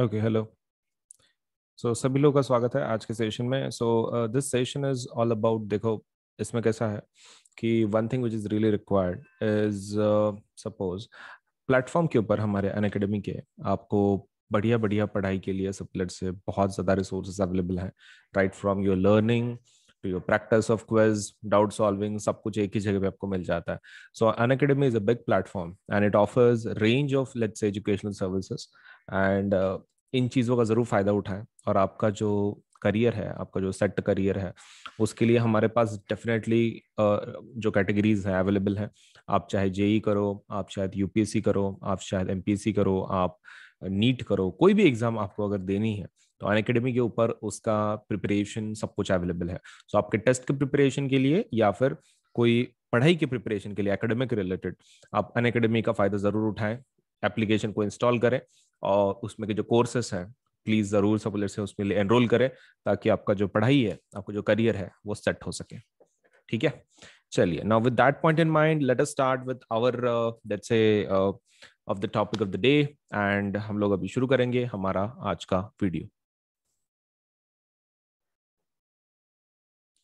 Okay hello सो सभी लोगों का स्वागत है आज के सेशन में so this session is all about देखो इसमें कैसा है कि one thing which is really required is suppose platform के ऊपर हमारे अन अकेडमी के आपको बढ़िया बढ़िया पढ़ाई के लिए सबलेट से बहुत ज़्यादा रिसोर्सेज अवेलेबल हैं right from your learning practice of practice doubt solving सब कुछ एक ही जगह पे आपको मिल जाता है so Unacademy is a big platform and it offers range of lots educational services and इन चीज़ों का ज़रूर फ़ायदा उठाएं और आपका जो करियर है आपका जो सेट करियर है उसके लिए हमारे पास डेफिनेटली uh, जो कैटेगरीज हैं अवेलेबल हैं आप चाहे जेई e करो आप शायद यूपीएससी करो आप शायद एमपीएससी करो आप नीट करो कोई भी एग्ज़ाम आपको अगर देनी है तो अन अकेडमी के ऊपर उसका प्रिपरेशन सब कुछ अवेलेबल है सो so, आपके टेस्ट के प्रिपरेशन के लिए या फिर कोई पढ़ाई के प्रिपरेशन के लिए एकेडमिक रिलेटेड आप अन अकेडमी का फ़ायदा ज़रूर उठाएं एप्लीकेशन को इंस्टॉल करें और उसमें के जो कोर्सेस हैं प्लीज़ ज़रूर सब से उसमें लिए एनरोल करें ताकि आपका जो पढ़ाई है आपका जो करियर है वो सेट हो सके ठीक है चलिए now with that point in mind let us start with our let's say of the topic of the day and हम लोग अभी शुरू करेंगे हमारा आज का वीडियो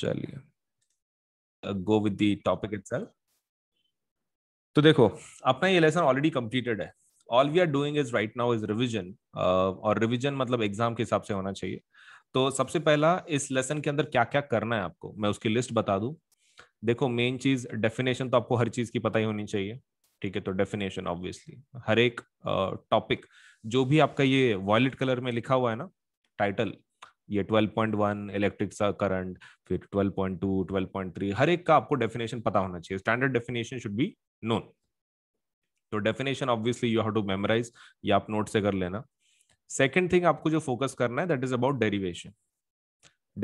चलिए गो विद टॉपिक इटसेल्फ तो देखो अपना ये लेसन ऑलरेडी कंप्लीटेड है all we are doing is right now is revision और रिविजन मतलब एग्जाम के हिसाब से होना चाहिए तो सबसे पहला इस लेसन के अंदर क्या क्या करना है आपको मैं उसकी लिस्ट बता दू देखो मेन चीज डेफिनेशन तो आपको हर चीज की पता ही होनी चाहिए ठीक है तो डेफिनेशन ऑब्वियसली हर एक टॉपिक uh, जो भी आपका ये वॉयलेट कलर में लिखा हुआ है ना टाइटल ये 12.1 इलेक्ट्रिक सा करंट फिर 12.2 12.3 हर एक का आपको डेफिनेशन पता होना चाहिए standard definition should be known तो definition obviously you have to memorise या आप नोट से कर लेना सेकेंड थिंग आपको जो फोकस करना है that is about derivation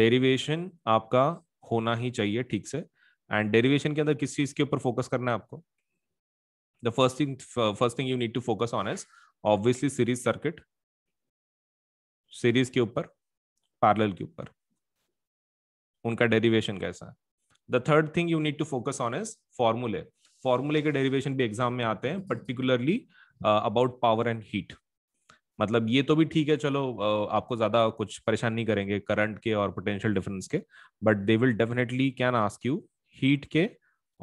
derivation आपका होना ही चाहिए ठीक से एंड डेरिवेशन के अंदर किस चीज के ऊपर फोकस करना है आपको the first thing first thing you need to focus on is obviously series circuit series के ऊपर पैरेलल के ऊपर उनका डेरिवेशन कैसा है the third thing you need to focus on is फॉर्मूले फॉर्मूले के डेरिवेशन भी एग्जाम में आते हैं particularly about power and heat मतलब ये तो भी ठीक है चलो uh, आपको ज्यादा कुछ परेशान नहीं करेंगे करंट के और पोटेंशियल डिफरेंस के but they will definitely can ask you heat के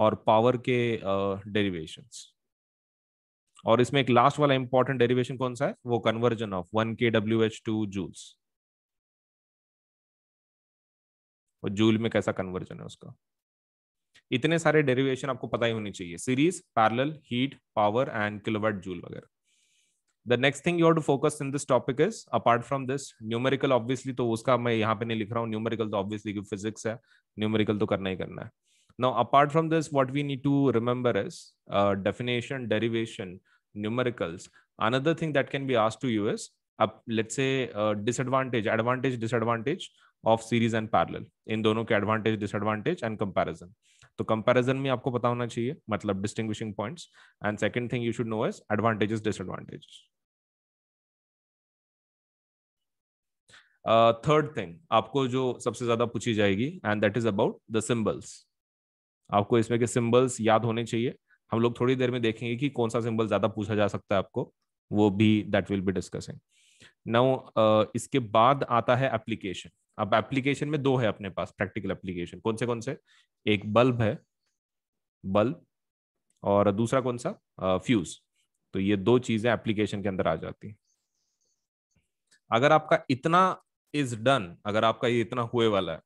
और पावर के डेरिवेशन uh, और इसमें एक लास्ट वाला इंपॉर्टेंट डेरिवेशन कौन सा है वो conversion of one K W H to joules और जूल में कैसा कन्वर्जन है उसका इतने सारे डेरिवेशन आपको पता ही होनी चाहिए series parallel heat power and kilowatt joule वगैरह the next thing you to focus in this topic is apart from this numerical obviously तो उसका मैं यहाँ पे नहीं लिख रहा हूँ न्यूमेरिकल तो ऑब्वियसली फिजिक्स है न्यूमेरिकल तो करना ही करना है now apart from this what we need to remember is definition derivation numericals another thing that can be asked to you is अब let's let's disadvantage advantage disadvantage of series and parallel इन दोनों के advantage disadvantage and comparison तो comparison में आपको पता होना चाहिए मतलब distinguishing points and second thing you should know is advantages disadvantages third thing आपको जो सबसे ज्यादा पूछी जाएगी and that is about the symbols आपको इसमें के सिंबल्स याद होने चाहिए हम लोग थोड़ी देर में देखेंगे कि कौन सा सिंबल ज्यादा पूछा जा सकता है आपको वो भी that will be discussing now इसके बाद आता है एप्लीकेशन अब एप्लीकेशन में दो है अपने पास प्रैक्टिकल एप्लीकेशन कौन से कौन से एक बल्ब है बल्ब और दूसरा कौन सा फ्यूज तो ये दो चीजें एप्लीकेशन के अंदर आ जाती हैं अगर आपका इतना इज डन अगर आपका ये इतना हुए वाला है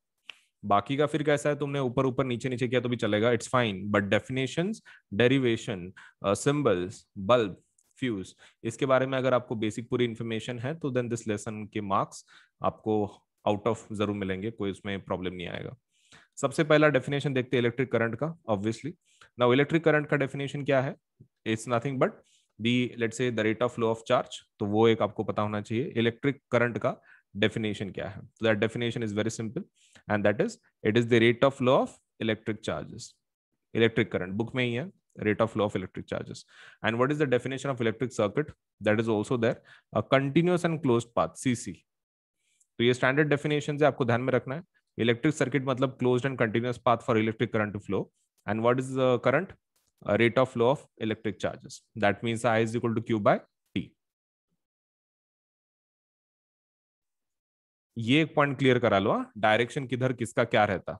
बाकी का फिर कैसा है तुमने ऊपर ऊपर नीचे नीचे किया तो भी चलेगा it's fine but definition derivation symbols bulb fuse इसके बारे में अगर आपको बेसिक पूरी इन्फॉर्मेशन है तो देन दिस लेसन के मार्क्स आपको आउट ऑफ जरूर मिलेंगे कोई उसमें प्रॉब्लम नहीं आएगा सबसे पहला डेफिनेशन देखते हैं इलेक्ट्रिक करंट का ऑब्वियसली नाउ इलेक्ट्रिक करंट का डेफिनेशन क्या है it's nothing but the let say the rate of flow of charge तो वो एक आपको पता होना चाहिए इलेक्ट्रिक करंट का डेफिनेशन क्या है that definition is very simple and that is it is the rate of flow of electric charges electric current book में ही है rate of flow of electric charges and what is the definition of electric circuit that is also there a and close path सी सी तो ये standard definition है आपको ध्यान में रखना है इलेक्ट्रिक सर्किट मतलब close and continuous path for electric current flow and what is current rate of flow of electric charges that means I is equal to Q by T ये एक point clear करा लो direction हाँ। किधर किसका क्या रहता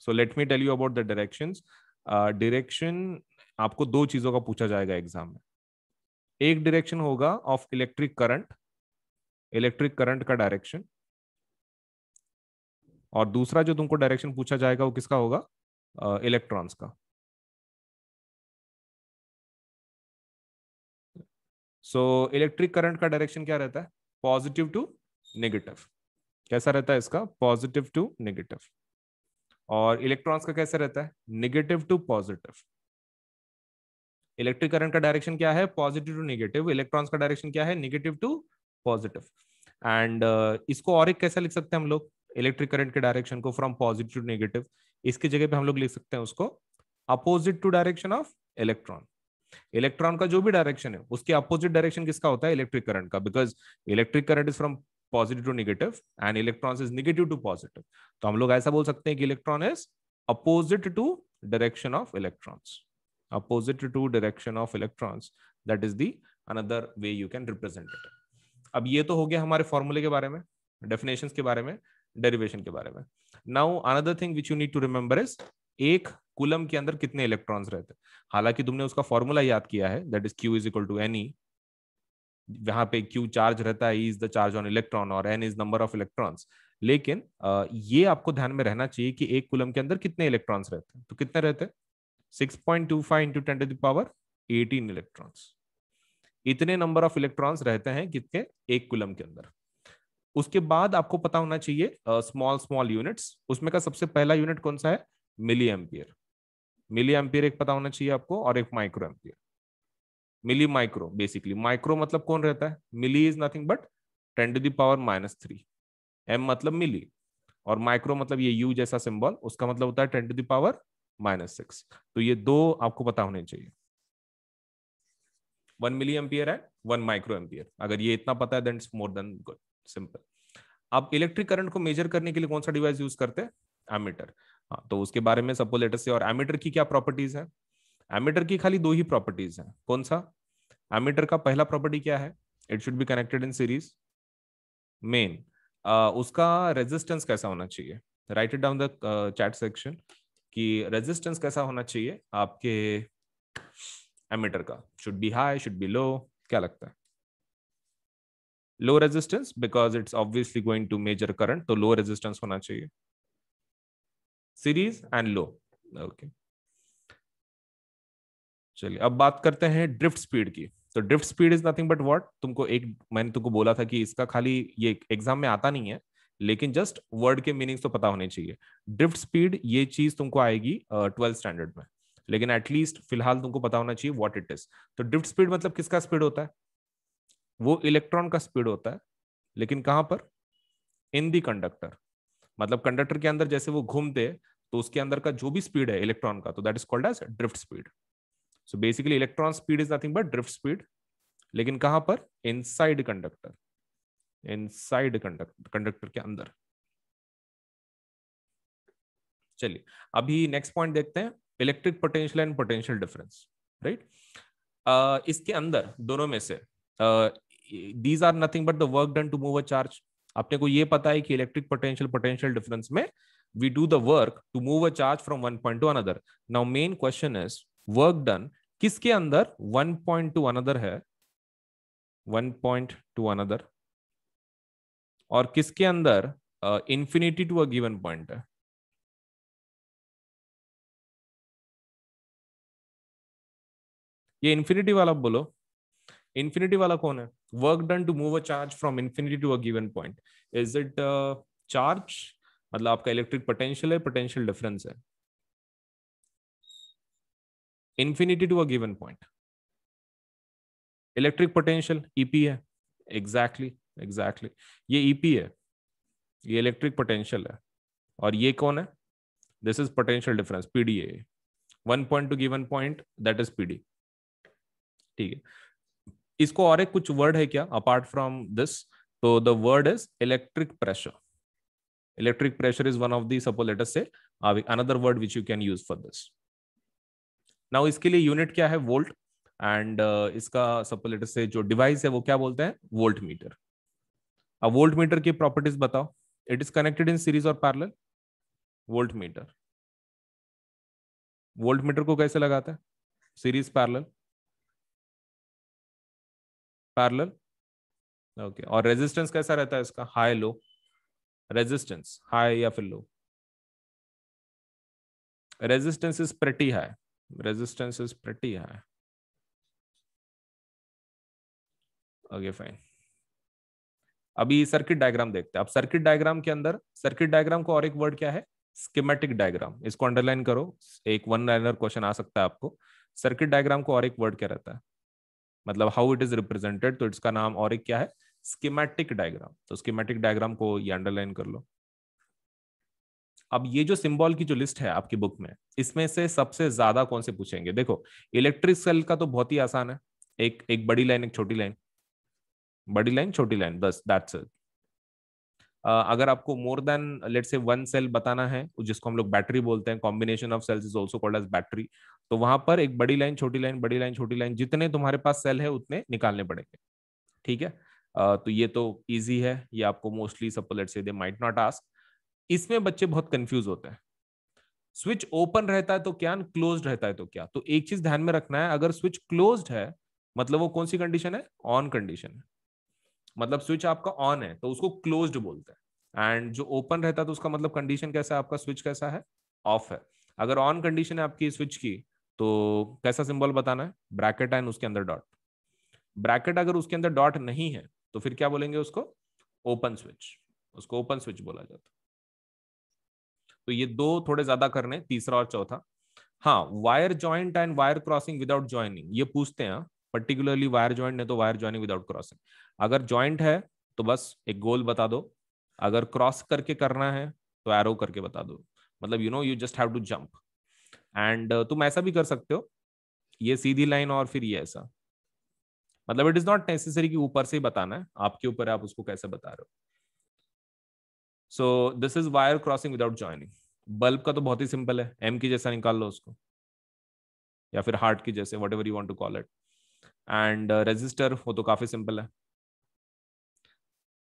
so let me tell you about the direction direction आपको दो चीजों का पूछा जाएगा एग्जाम में एक डायरेक्शन होगा of electric current electric current का डायरेक्शन और दूसरा जो तुमको डायरेक्शन पूछा जाएगा वो किसका होगा इलेक्ट्रॉन्स का सो इलेक्ट्रिक करंट का डायरेक्शन क्या रहता है पॉजिटिव टू नेगेटिव कैसा रहता है इसका पॉजिटिव टू नेगेटिव और इलेक्ट्रॉन्स का कैसे रहता है negative to positive electric current का डायरेक्शन क्या है पॉजिटिव टू नेगेटिव इलेक्ट्रॉन्स का डायरेक्शन क्या है नेगेटिव टू पॉजिटिव एंड इसको और एक कैसा लिख सकते हैं हम लोग इलेक्ट्रिक करंट के डायरेक्शन को फ्रॉम पॉजिटिव टू नेगेटिव इसकी जगह पे हम लोग लिख सकते हैं उसको opposite to direction of electron electron का जो भी डायरेक्शन है उसके अपोजिट डायरेक्शन किसका होता है इलेक्ट्रिक करंट का because electric current is from positive to negative and electron is negative to positive तो हम लोग ऐसा बोल सकते हैं कि electron is opposite to direction of electrons opposite to direction of electrons that is the another way you can represent it अब ये तो हो गया हमारे फॉर्मूले के बारे में डेफिनेशन के बारे में डेरिवेशन के बारे में now another thing which you need to remember is एक कुलम के अंदर कितने इलेक्ट्रॉन्स रहते हैं हालांकि तुमने उसका फॉर्मूला याद किया है that is Q is equal to N E जहां पे क्यू चार्ज रहता है is the charge on electron और N is number of electrons लेकिन ये आपको ध्यान में रहना चाहिए कि एक कुलम के अंदर कितने इलेक्ट्रॉन्स रहते हैं तो कितने रहते हैं six point two five into ten to the power eighteen electrons इतने नंबर ऑफ इलेक्ट्रॉन्स रहते हैं कितने एक कुलम के अंदर उसके बाद आपको पता होना चाहिए स्मॉल स्मॉल यूनिट्स उसमें का सबसे पहला यूनिट कौन सा है मिली एम्पियर मिली एम्पियर एक पता होना चाहिए आपको और एक micro ampere milli micro basically micro मतलब कौन रहता है milli is nothing but ten to the power minus three M मतलब मिली और माइक्रो मतलब ये यू जैसा सिंबल उसका मतलब होता है ten to the power minus six तो ये दो आपको पता होने चाहिए वन मिली एम्पियर है वन माइक्रो एम्पियर अगर ये इतना पता है then it's more than good simple आप इलेक्ट्रिक करंट को मेजर करने के लिए कौन सा डिवाइस यूज करते हैं एमीटर हाँ तो उसके बारे में सबको से और एमीटर की क्या प्रॉपर्टीज है एमीटर की खाली दो ही प्रॉपर्टीज है कौन सा एमीटर का पहला प्रॉपर्टी क्या है it should be connected in series मेन उसका रेजिस्टेंस कैसा होना चाहिए write it down the chat section कि रेजिस्टेंस कैसा होना चाहिए आपके एमीटर का should be high should be low क्या लगता है low resistance because it's obviously going to measure current तो लो रेजिस्टेंस होना चाहिए सीरीज एंड लो ओके चलिए अब बात करते हैं ड्रिफ्ट स्पीड की तो drift speed is nothing but what तुमको एक मैंने तुमको बोला था कि इसका खाली ये एग्जाम में आता नहीं है लेकिन जस्ट वर्ड के मीनिंग्स तो पता होने चाहिए ड्रिफ्ट स्पीड ये चीज तुमको आएगी ट्वेल्थ uh, स्टैंडर्ड में लेकिन एटलीस्ट फिलहाल तुमको पता होना चाहिए व्हाट इट इज तो ड्रिफ्ट स्पीड मतलब किसका स्पीड होता है वो इलेक्ट्रॉन का स्पीड होता है लेकिन कहां पर इन दी कंडक्टर मतलब कंडक्टर के अंदर जैसे वो घूमते तो उसके अंदर का जो भी स्पीड है इलेक्ट्रॉन का तो that is called as drift speed so basically electron speed is nothing but drift speed लेकिन कहां पर inside conductor inside conductor conductor के अंदर चलिए अभी नेक्स्ट पॉइंट देखते हैं electric potential and potential difference right इसके अंदर दोनों में से these are nothing but the work done to move a charge अपने को ये पता है कि इलेक्ट्रिक पोटेंशियल पोटेंशियल डिफरेंस में we do the work to move a charge from one point to another now main question is work done किसके अंदर one point to another है one point to another और किसके अंदर uh, infinity to a given point है ये infinity वाला बोलो इन्फिनिटी वाला कौन है work done to move a charge from infinity to a given point is it charge मतलब आपका इलेक्ट्रिक पोटेंशियल है पोटेंशियल डिफरेंस है infinity to a given point electric potential EP है एग्जैक्टली exactly, एग्जैक्टली exactly. ये EP e है ये electric potential है और ये कौन है this is potential difference PDA one point to given point that is PD ठीक है इसको और एक कुछ वर्ड है क्या अपार्ट फ्रॉम दिस तो the word is electric pressure electric pressure is one of the suppose let us say another word which you can use for this now इसके लिए यूनिट क्या है वोल्ट एंड uh, इसका suppose late say जो device है वो क्या बोलते हैं वोल्ट मीटर अब वोल्ट मीटर की प्रॉपर्टीज बताओ it is connected in series और parallel voltmeter voltmeter को कैसे लगाते हैं सीरीज पैरेलल पैरल ओके और रेजिस्टेंस कैसा रहता है इसका हाई लो रेजिस्टेंस हाई या फिर low resistance is pretty high resistance is pretty high okay fine अभी सर्किट डायग्राम देखते हैं अब सर्किट डायग्राम के अंदर सर्किट डायग्राम को और एक वर्ड क्या है स्कीमेटिक डायग्राम इसको अंडरलाइन करो एक वन लाइनर क्वेश्चन आ सकता है आपको सर्किट डायग्राम को और एक वर्ड क्या रहता है मतलब हाउ इट इज रिप्रेजेंटेड तो इसका नाम और एक क्या है स्कीमेटिक डायग्राम तो स्कीमेटिक डायग्राम को ये अंडरलाइन कर लो अब ये जो सिंबल की जो लिस्ट है आपकी बुक में इसमें से सबसे ज्यादा कौन से पूछेंगे देखो इलेक्ट्रिक सेल का तो बहुत ही आसान है एक एक बड़ी लाइन एक छोटी लाइन बड़ी लाइन छोटी लाइन बस दैट्स इट अगर आपको more than let say one cell बताना है जिसको हम लोग बैटरी बोलते हैं combination of cells is also called as battery तो वहां पर एक बड़ी लाइन छोटी लाइन बड़ी लाइन छोटी लाइन जितने तुम्हारे पास सेल है उतने निकालने पड़ेंगे ठीक है तो ये तो ईजी है ये आपको मोस्टली सपोज लेट से दे माइट नॉट आस्क इसमें बच्चे बहुत कंफ्यूज होते हैं स्विच ओपन रहता है तो क्या क्लोज रहता है तो क्या तो एक चीज ध्यान में रखना है अगर स्विच क्लोज है मतलब वो कौन सी कंडीशन है ऑन कंडीशन है मतलब स्विच आपका ऑन है तो उसको क्लोज्ड बोलते हैं एंड जो ओपन रहता है तो उसका मतलब कंडीशन कैसा है आपका स्विच कैसा है ऑफ है अगर ऑन कंडीशन है आपकी स्विच की तो कैसा सिंबल बताना है ब्रैकेट एंड उसके अंदर डॉट ब्रैकेट अगर उसके अंदर डॉट नहीं है तो फिर क्या बोलेंगे उसको ओपन स्विच उसको ओपन स्विच बोला जाता तो ये दो थोड़े ज्यादा करने तीसरा और चौथा हाँ wire joint and wire crossing without joining ये पूछते हैं पर्टिकुलरली वायर ज्वाइंट है तो वायर ज्वाइनिंग विदाउट क्रॉसिंग अगर ज्वाइंट है तो बस एक गोल बता दो अगर क्रॉस करके करना है तो एरो करके बता दो मतलब you know you just have to jump and तुम ऐसा भी कर सकते हो ये सीधी लाइन और फिर ये ऐसा मतलब इट इज नॉट नेसेसरी कि ऊपर से ही बताना है आपके ऊपर आप उसको कैसे बता रहे हो so this is wire crossing without joining bulb का तो बहुत ही सिंपल है एम की जैसा निकाल लो उसको या फिर हार्ट की जैसे whatever you want to call it and resistor वो तो काफी सिंपल है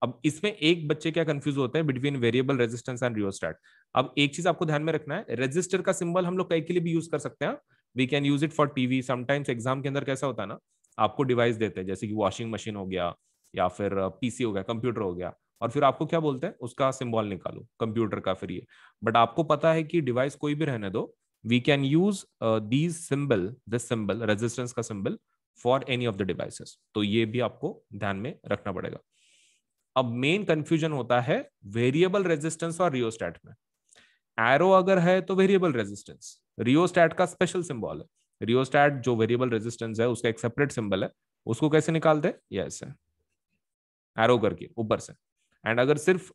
अब इसमें एक बच्चे क्या कंफ्यूज होते हैं between variable resistance and rheostat अब एक चीज आपको ध्यान में रखना है रजिस्टर का सिंबल हम लोग कई के लिए भी यूज कर सकते हैं we can use it for TV sometimes exam के अंदर कैसा होता है ना आपको डिवाइस देते हैं जैसे कि वॉशिंग मशीन हो गया या फिर पीसी हो गया कंप्यूटर हो गया और फिर आपको क्या बोलते हैं उसका सिंबल निकालो कंप्यूटर का फिर ये बट आपको पता है कि डिवाइस कोई भी रहने दो we can use these symbol this symbol resistance का symbol for any of the devices तो ये भी आपको ध्यान में रखना पड़ेगा अब मेन कंफ्यूजन होता है वेरिएबल रेजिस्टेंस और रियोस्टैट में एरो अगर है तो वेरिएबल रेजिस्टेंस रियोस्टैट का स्पेशल सिंबल है रियोस्टैट जो वेरिएबल रेजिस्टेंस है उसका एक सेपरेट सिंबल है उसको कैसे निकालते हैं ये एरो करके ऊपर से एंड अगर सिर्फ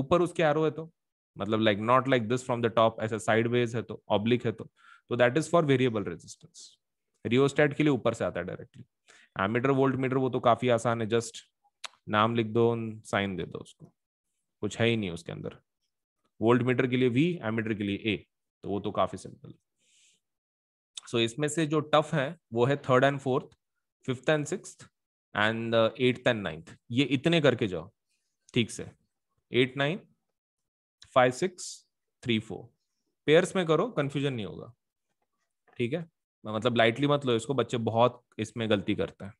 ऊपर उसके एरो है तो मतलब like not like this from the top ऐसा साइडवेज है तो ऑब्लिक है तो that is for variable resistance rheostat के लिए ऊपर से आता है डायरेक्टली एमीटर वोल्ट मीटर वो तो काफी आसान है जस्ट नाम लिख दो साइन दे दो उसको कुछ है ही नहीं उसके अंदर वोल्ट मीटर के लिए वी एमीटर के लिए ए तो वो तो काफी सिंपल सो so, इसमें से जो टफ है वो है third and fourth fifth and six and eighth and ninth ये इतने करके जाओ ठीक से eight nine five six three four pairs में करो कंफ्यूजन नहीं होगा ठीक है मतलब लाइटली मत लो इसको बच्चे बहुत इसमें गलती करते हैं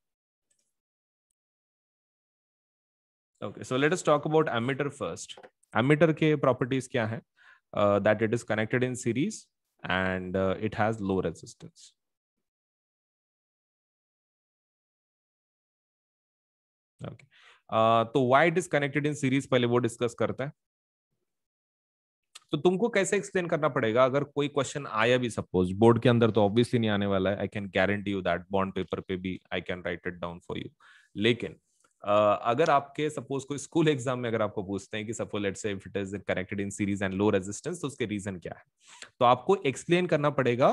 okay so let us talk about ammeter first ammeter के प्रॉपर्टीज क्या है that it is connected in series and it has low resistance okay तो why it is connected in series पहले वो डिस्कस करते हैं तो तुमको कैसे एक्सप्लेन करना पड़ेगा अगर कोई क्वेश्चन आया भी सपोज बोर्ड के अंदर तो ऑब्वियसली नहीं आने वाला है I can guarantee you that bond paper पे भी I can write it down for you लेकिन Uh, अगर आपके सपोज कोई स्कूल एग्जाम में अगर आपको पूछते हैं कि suppose let's say if it is connected in series and low resistance तो उसके रीजन क्या है तो आपको एक्सप्लेन करना पड़ेगा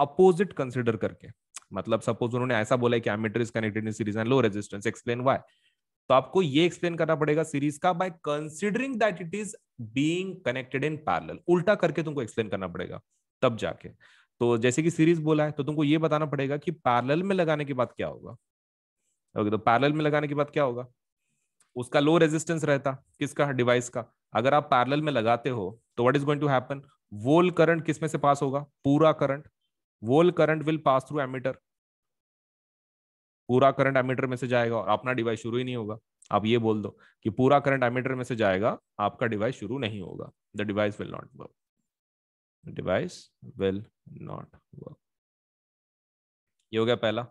अपोजिट कंसिडर करके मतलब सपोज उन्होंने ऐसा बोला है कि ammeter is connected in series and low resistance explain why तो आपको ये एक्सप्लेन करना पड़ेगा सीरीज का by considering that it is being connected in parallel उल्टा करके तुमको एक्सप्लेन करना पड़ेगा तब जाके तो जैसे कि सीरीज बोला है तो तुमको ये बताना पड़ेगा कि पैरल में लगाने के बाद क्या होगा ओके तो पैरल में लगाने के बाद क्या होगा उसका लो रेजिस्टेंस रहता किसका डिवाइस का अगर आप पैरल में लगाते हो तो what is going to happen whole current किसमें से पास होगा पूरा current whole current will pass through ammeter पूरा करंट एमीटर में से जाएगा और अपना डिवाइस शुरू ही नहीं होगा आप ये बोल दो कि पूरा करंट एमीटर में से जाएगा आपका डिवाइस शुरू नहीं होगा the device will not work device will not work ये हो गया पहला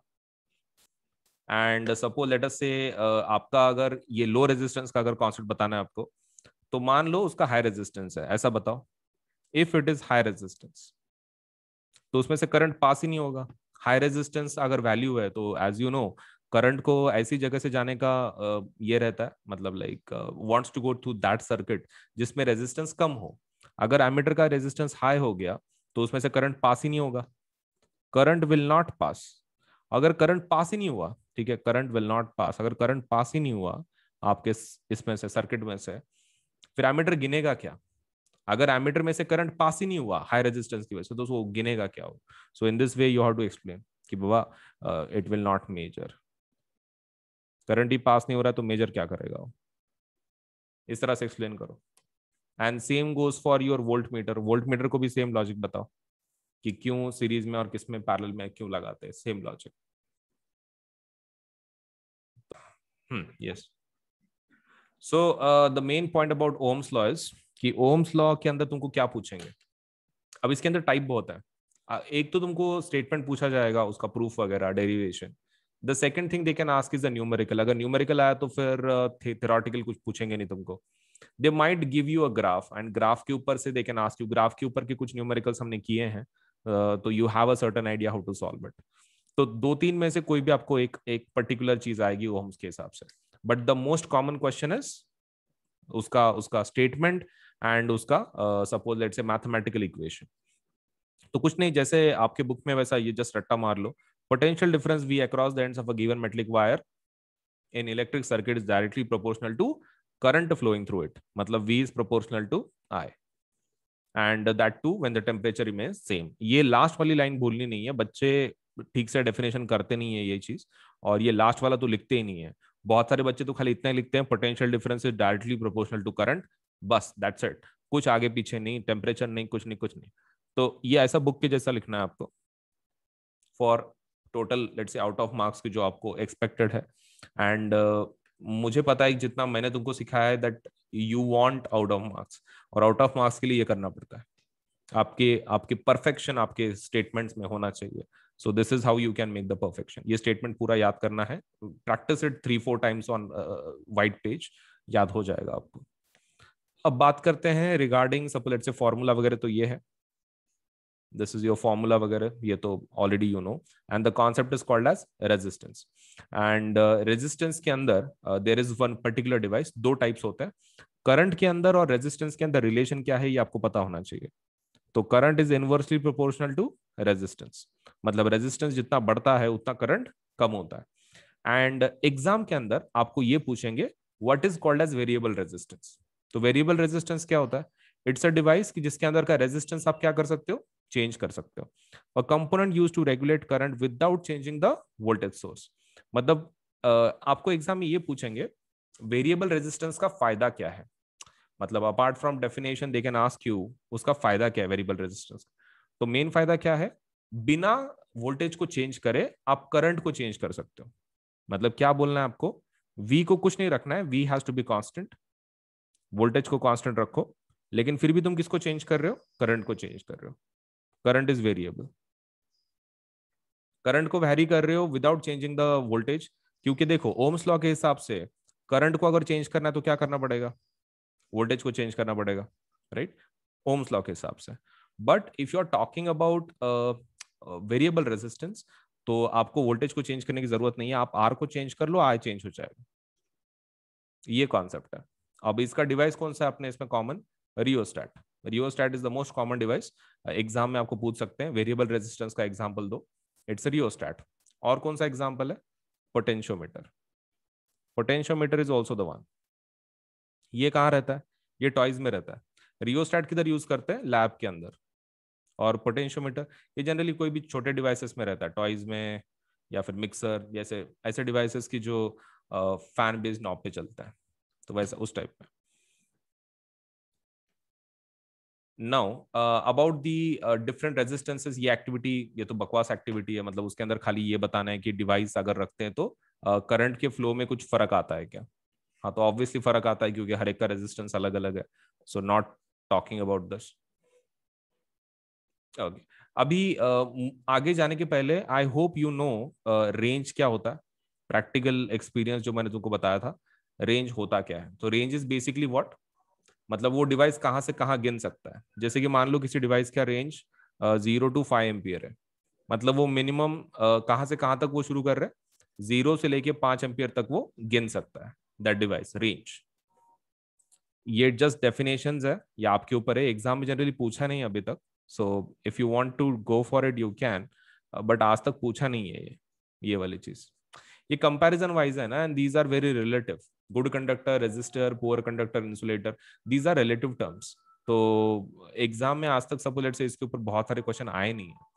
एंड सपोज अस से आपका अगर ये लो रेजिस्टेंस का अगर कॉन्सेप्ट बताना है आपको तो मान लो उसका हाई रेजिस्टेंस है ऐसा बताओ if it is high resistance तो उसमें से करंट पास ही नहीं होगा हाई रेजिस्टेंस अगर वैल्यू है तो एज यू नो करंट को ऐसी जगह से जाने का ये रहता है मतलब like wants to go through that circuit जिसमें रेजिस्टेंस कम हो अगर एमिटर का रेजिस्टेंस हाई हो गया तो उसमें से करंट पास ही नहीं होगा करंट विल नॉट पास अगर करंट पास ही नहीं हुआ ठीक है करंट विल नॉट पास अगर करंट पास ही नहीं हुआ आपके इसमें से सर्किट में से फिर एमिटर गिनेगा क्या अगर एमीटर में से करंट पास ही नहीं हुआ हाई रेजिस्टेंस की वजह से तो वो गिनेगा क्या हो so in this way you have to explain कि बाबा it will not measure current ही पास नहीं हो रहा तो मेजर क्या करेगा वो इस तरह से एक्सप्लेन करो and same goes for your voltmeter voltmeter को भी सेम लॉजिक बताओ कि क्यों सीरीज में और किस में पैरल में क्यों लगाते हैं same logic yes so the main point about Ohm's law is कि ओम्स लॉ के अंदर तुमको क्या पूछेंगे अब इसके अंदर टाइप बहुत है एक तो तुमको स्टेटमेंट पूछा जाएगा उसका प्रूफ वगैरह derivation the second thing they can ask is the numerical अगर न्यूमेरिकल आया तो फिर थेराटिकल कुछ पूछेंगे नहीं तुमको they might give you a graph and graph के ऊपर से they can ask you graph के ऊपर के कुछ न्यूमेरिकल्स हमने किए हैं तो you have a certain idea how to solve it तो दो तीन में से कोई भी आपको एक एक पर्टिकुलर चीज आएगी ओम्स के हिसाब से but the most common question is उसका उसका स्टेटमेंट एंड उसका suppose late say mathematical equation तो कुछ नहीं जैसे आपके बुक में वैसा ये जस्ट रट्टा मार लो potential difference V across the ends of a given metallic wire in electric circuit is directly proportional to current flowing through it मतलब V is proportional to I and that too when the temperature remain same ये last वाली line भूलनी नहीं है बच्चे ठीक से definition करते नहीं है ये चीज और ये लास्ट वाला तो लिखते ही नहीं है बहुत सारे बच्चे तो खाली इतना ही लिखते हैं potential difference is directly proportional to current बस दैट्स इट कुछ आगे पीछे नहीं टेम्परेचर नहीं कुछ नहीं कुछ नहीं तो ये ऐसा बुक के जैसा लिखना है आपको for total let's out of marks की जो आपको एक्सपेक्टेड है एंड uh, मुझे पता है जितना मैंने तुमको सिखाया है that you want out of marks और आउट ऑफ मार्क्स के लिए ये करना पड़ता है आपके आपके परफेक्शन आपके स्टेटमेंट्स में होना चाहिए so this is how you can make the perfection ये स्टेटमेंट पूरा याद करना है practice it three four times on white page याद हो जाएगा आपको अब बात करते हैं रिगार्डिंग सपोलेट से फॉर्मूला वगैरह तो ये है दिस इज योर फॉर्मूला वगैरह ये तो already you know and the concept is called as resistance and resistance के अंदर there is one particular device दो टाइप्स होते हैं करंट के अंदर और रेजिस्टेंस के अंदर रिलेशन क्या है ये आपको पता होना चाहिए तो current is inversely proportional to resistance मतलब रेजिस्टेंस जितना बढ़ता है उतना करंट कम होता है एंड एग्जाम के अंदर आपको ये पूछेंगे what is called as variable resistance तो वेरिएबल रेजिस्टेंस क्या होता है इट्स अ डिवाइस कि जिसके अंदर का रेजिस्टेंस आप क्या कर सकते हो चेंज कर सकते हो और component use to regulate current without changing the voltage source मतलब आपको एग्जाम में ये पूछेंगे वेरिएबल रेजिस्टेंस का फायदा क्या है मतलब apart from definition they can ask you उसका फायदा क्या है वेरिएबल रेजिस्टेंस तो मेन फायदा क्या है बिना वोल्टेज को चेंज करे आप करंट को चेंज कर सकते हो मतलब क्या बोलना है आपको वी को कुछ नहीं रखना है V has to be constant voltage को कांस्टेंट रखो लेकिन फिर भी तुम किसको चेंज कर रहे हो करंट को चेंज कर रहे हो करंट इज वेरिएबल करंट को वैरी कर रहे हो विदाउट चेंजिंग द वोल्टेज क्योंकि देखो ओम्स लॉ के हिसाब से करंट को अगर चेंज करना है तो क्या करना पड़ेगा वोल्टेज को चेंज करना पड़ेगा राइट ओम्स लॉ के हिसाब से but if you are talking about variable resistance तो आपको वोल्टेज को चेंज करने की जरूरत नहीं है आप आर को चेंज कर लो आर चेंज हो जाएगा ये कॉन्सेप्ट है अब इसका डिवाइस कौन सा आपने इसमें common rheostat rheostat is the most common device exam में आपको पूछ सकते हैं वेरिएबल रेजिस्टेंस का एग्जाम्पल दो इट्स रियोस्टैट और कौन सा एग्जाम्पल है potentiometer potentiometer is also the one ये कहाँ रहता है ये टॉयज में रहता है रियोस्टैट किधर यूज करते हैं लैब के अंदर और पोटेंशियोमीटर ये जनरली कोई भी छोटे डिवाइसेस में रहता है टॉयज में या फिर मिक्सर जैसे ऐसे डिवाइसेस की जो फैन बेस्ड नॉब पे चलता है तो वैसा उस टाइप में now about the different resistances ये एक्टिविटी ये तो बकवास एक्टिविटी है मतलब उसके अंदर खाली ये बताना है कि डिवाइस अगर रखते हैं तो करंट uh, के फ्लो में कुछ फर्क आता है क्या हाँ तो ऑब्वियसली फर्क आता है क्योंकि हर एक का रेजिस्टेंस अलग अलग है so not talking about this okay अभी uh, आगे जाने के पहले I hope you know range क्या होता है प्रैक्टिकल एक्सपीरियंस जो मैंने तुमको बताया था uh, रेंज होता क्या है तो रेंज इज बेसिकली वॉट मतलब वो डिवाइस कहाँ से कहाँ गिन सकता है जैसे कि मान लो किसी डिवाइस का range zero to five ampere है मतलब वो मिनिमम कहाँ से कहाँ तक वो शुरू कर रहे हैं जीरो से लेके पांच एम्पियर तक वो गिन सकता है दैट डिवाइस रेंज ये जस्ट डेफिनेशन है ये आपके ऊपर है एग्जाम में जनरली पूछा नहीं अभी तक so if you want to go for it you can but आज तक पूछा नहीं है ये ये वाली चीज ये कंपेरिजन वाइज है ना and these are very relative good conductor resistor poor conductor insulator these are relative terms तो एग्जाम में आज तक सपोलेट से इसके ऊपर बहुत सारे क्वेश्चन आए नहीं है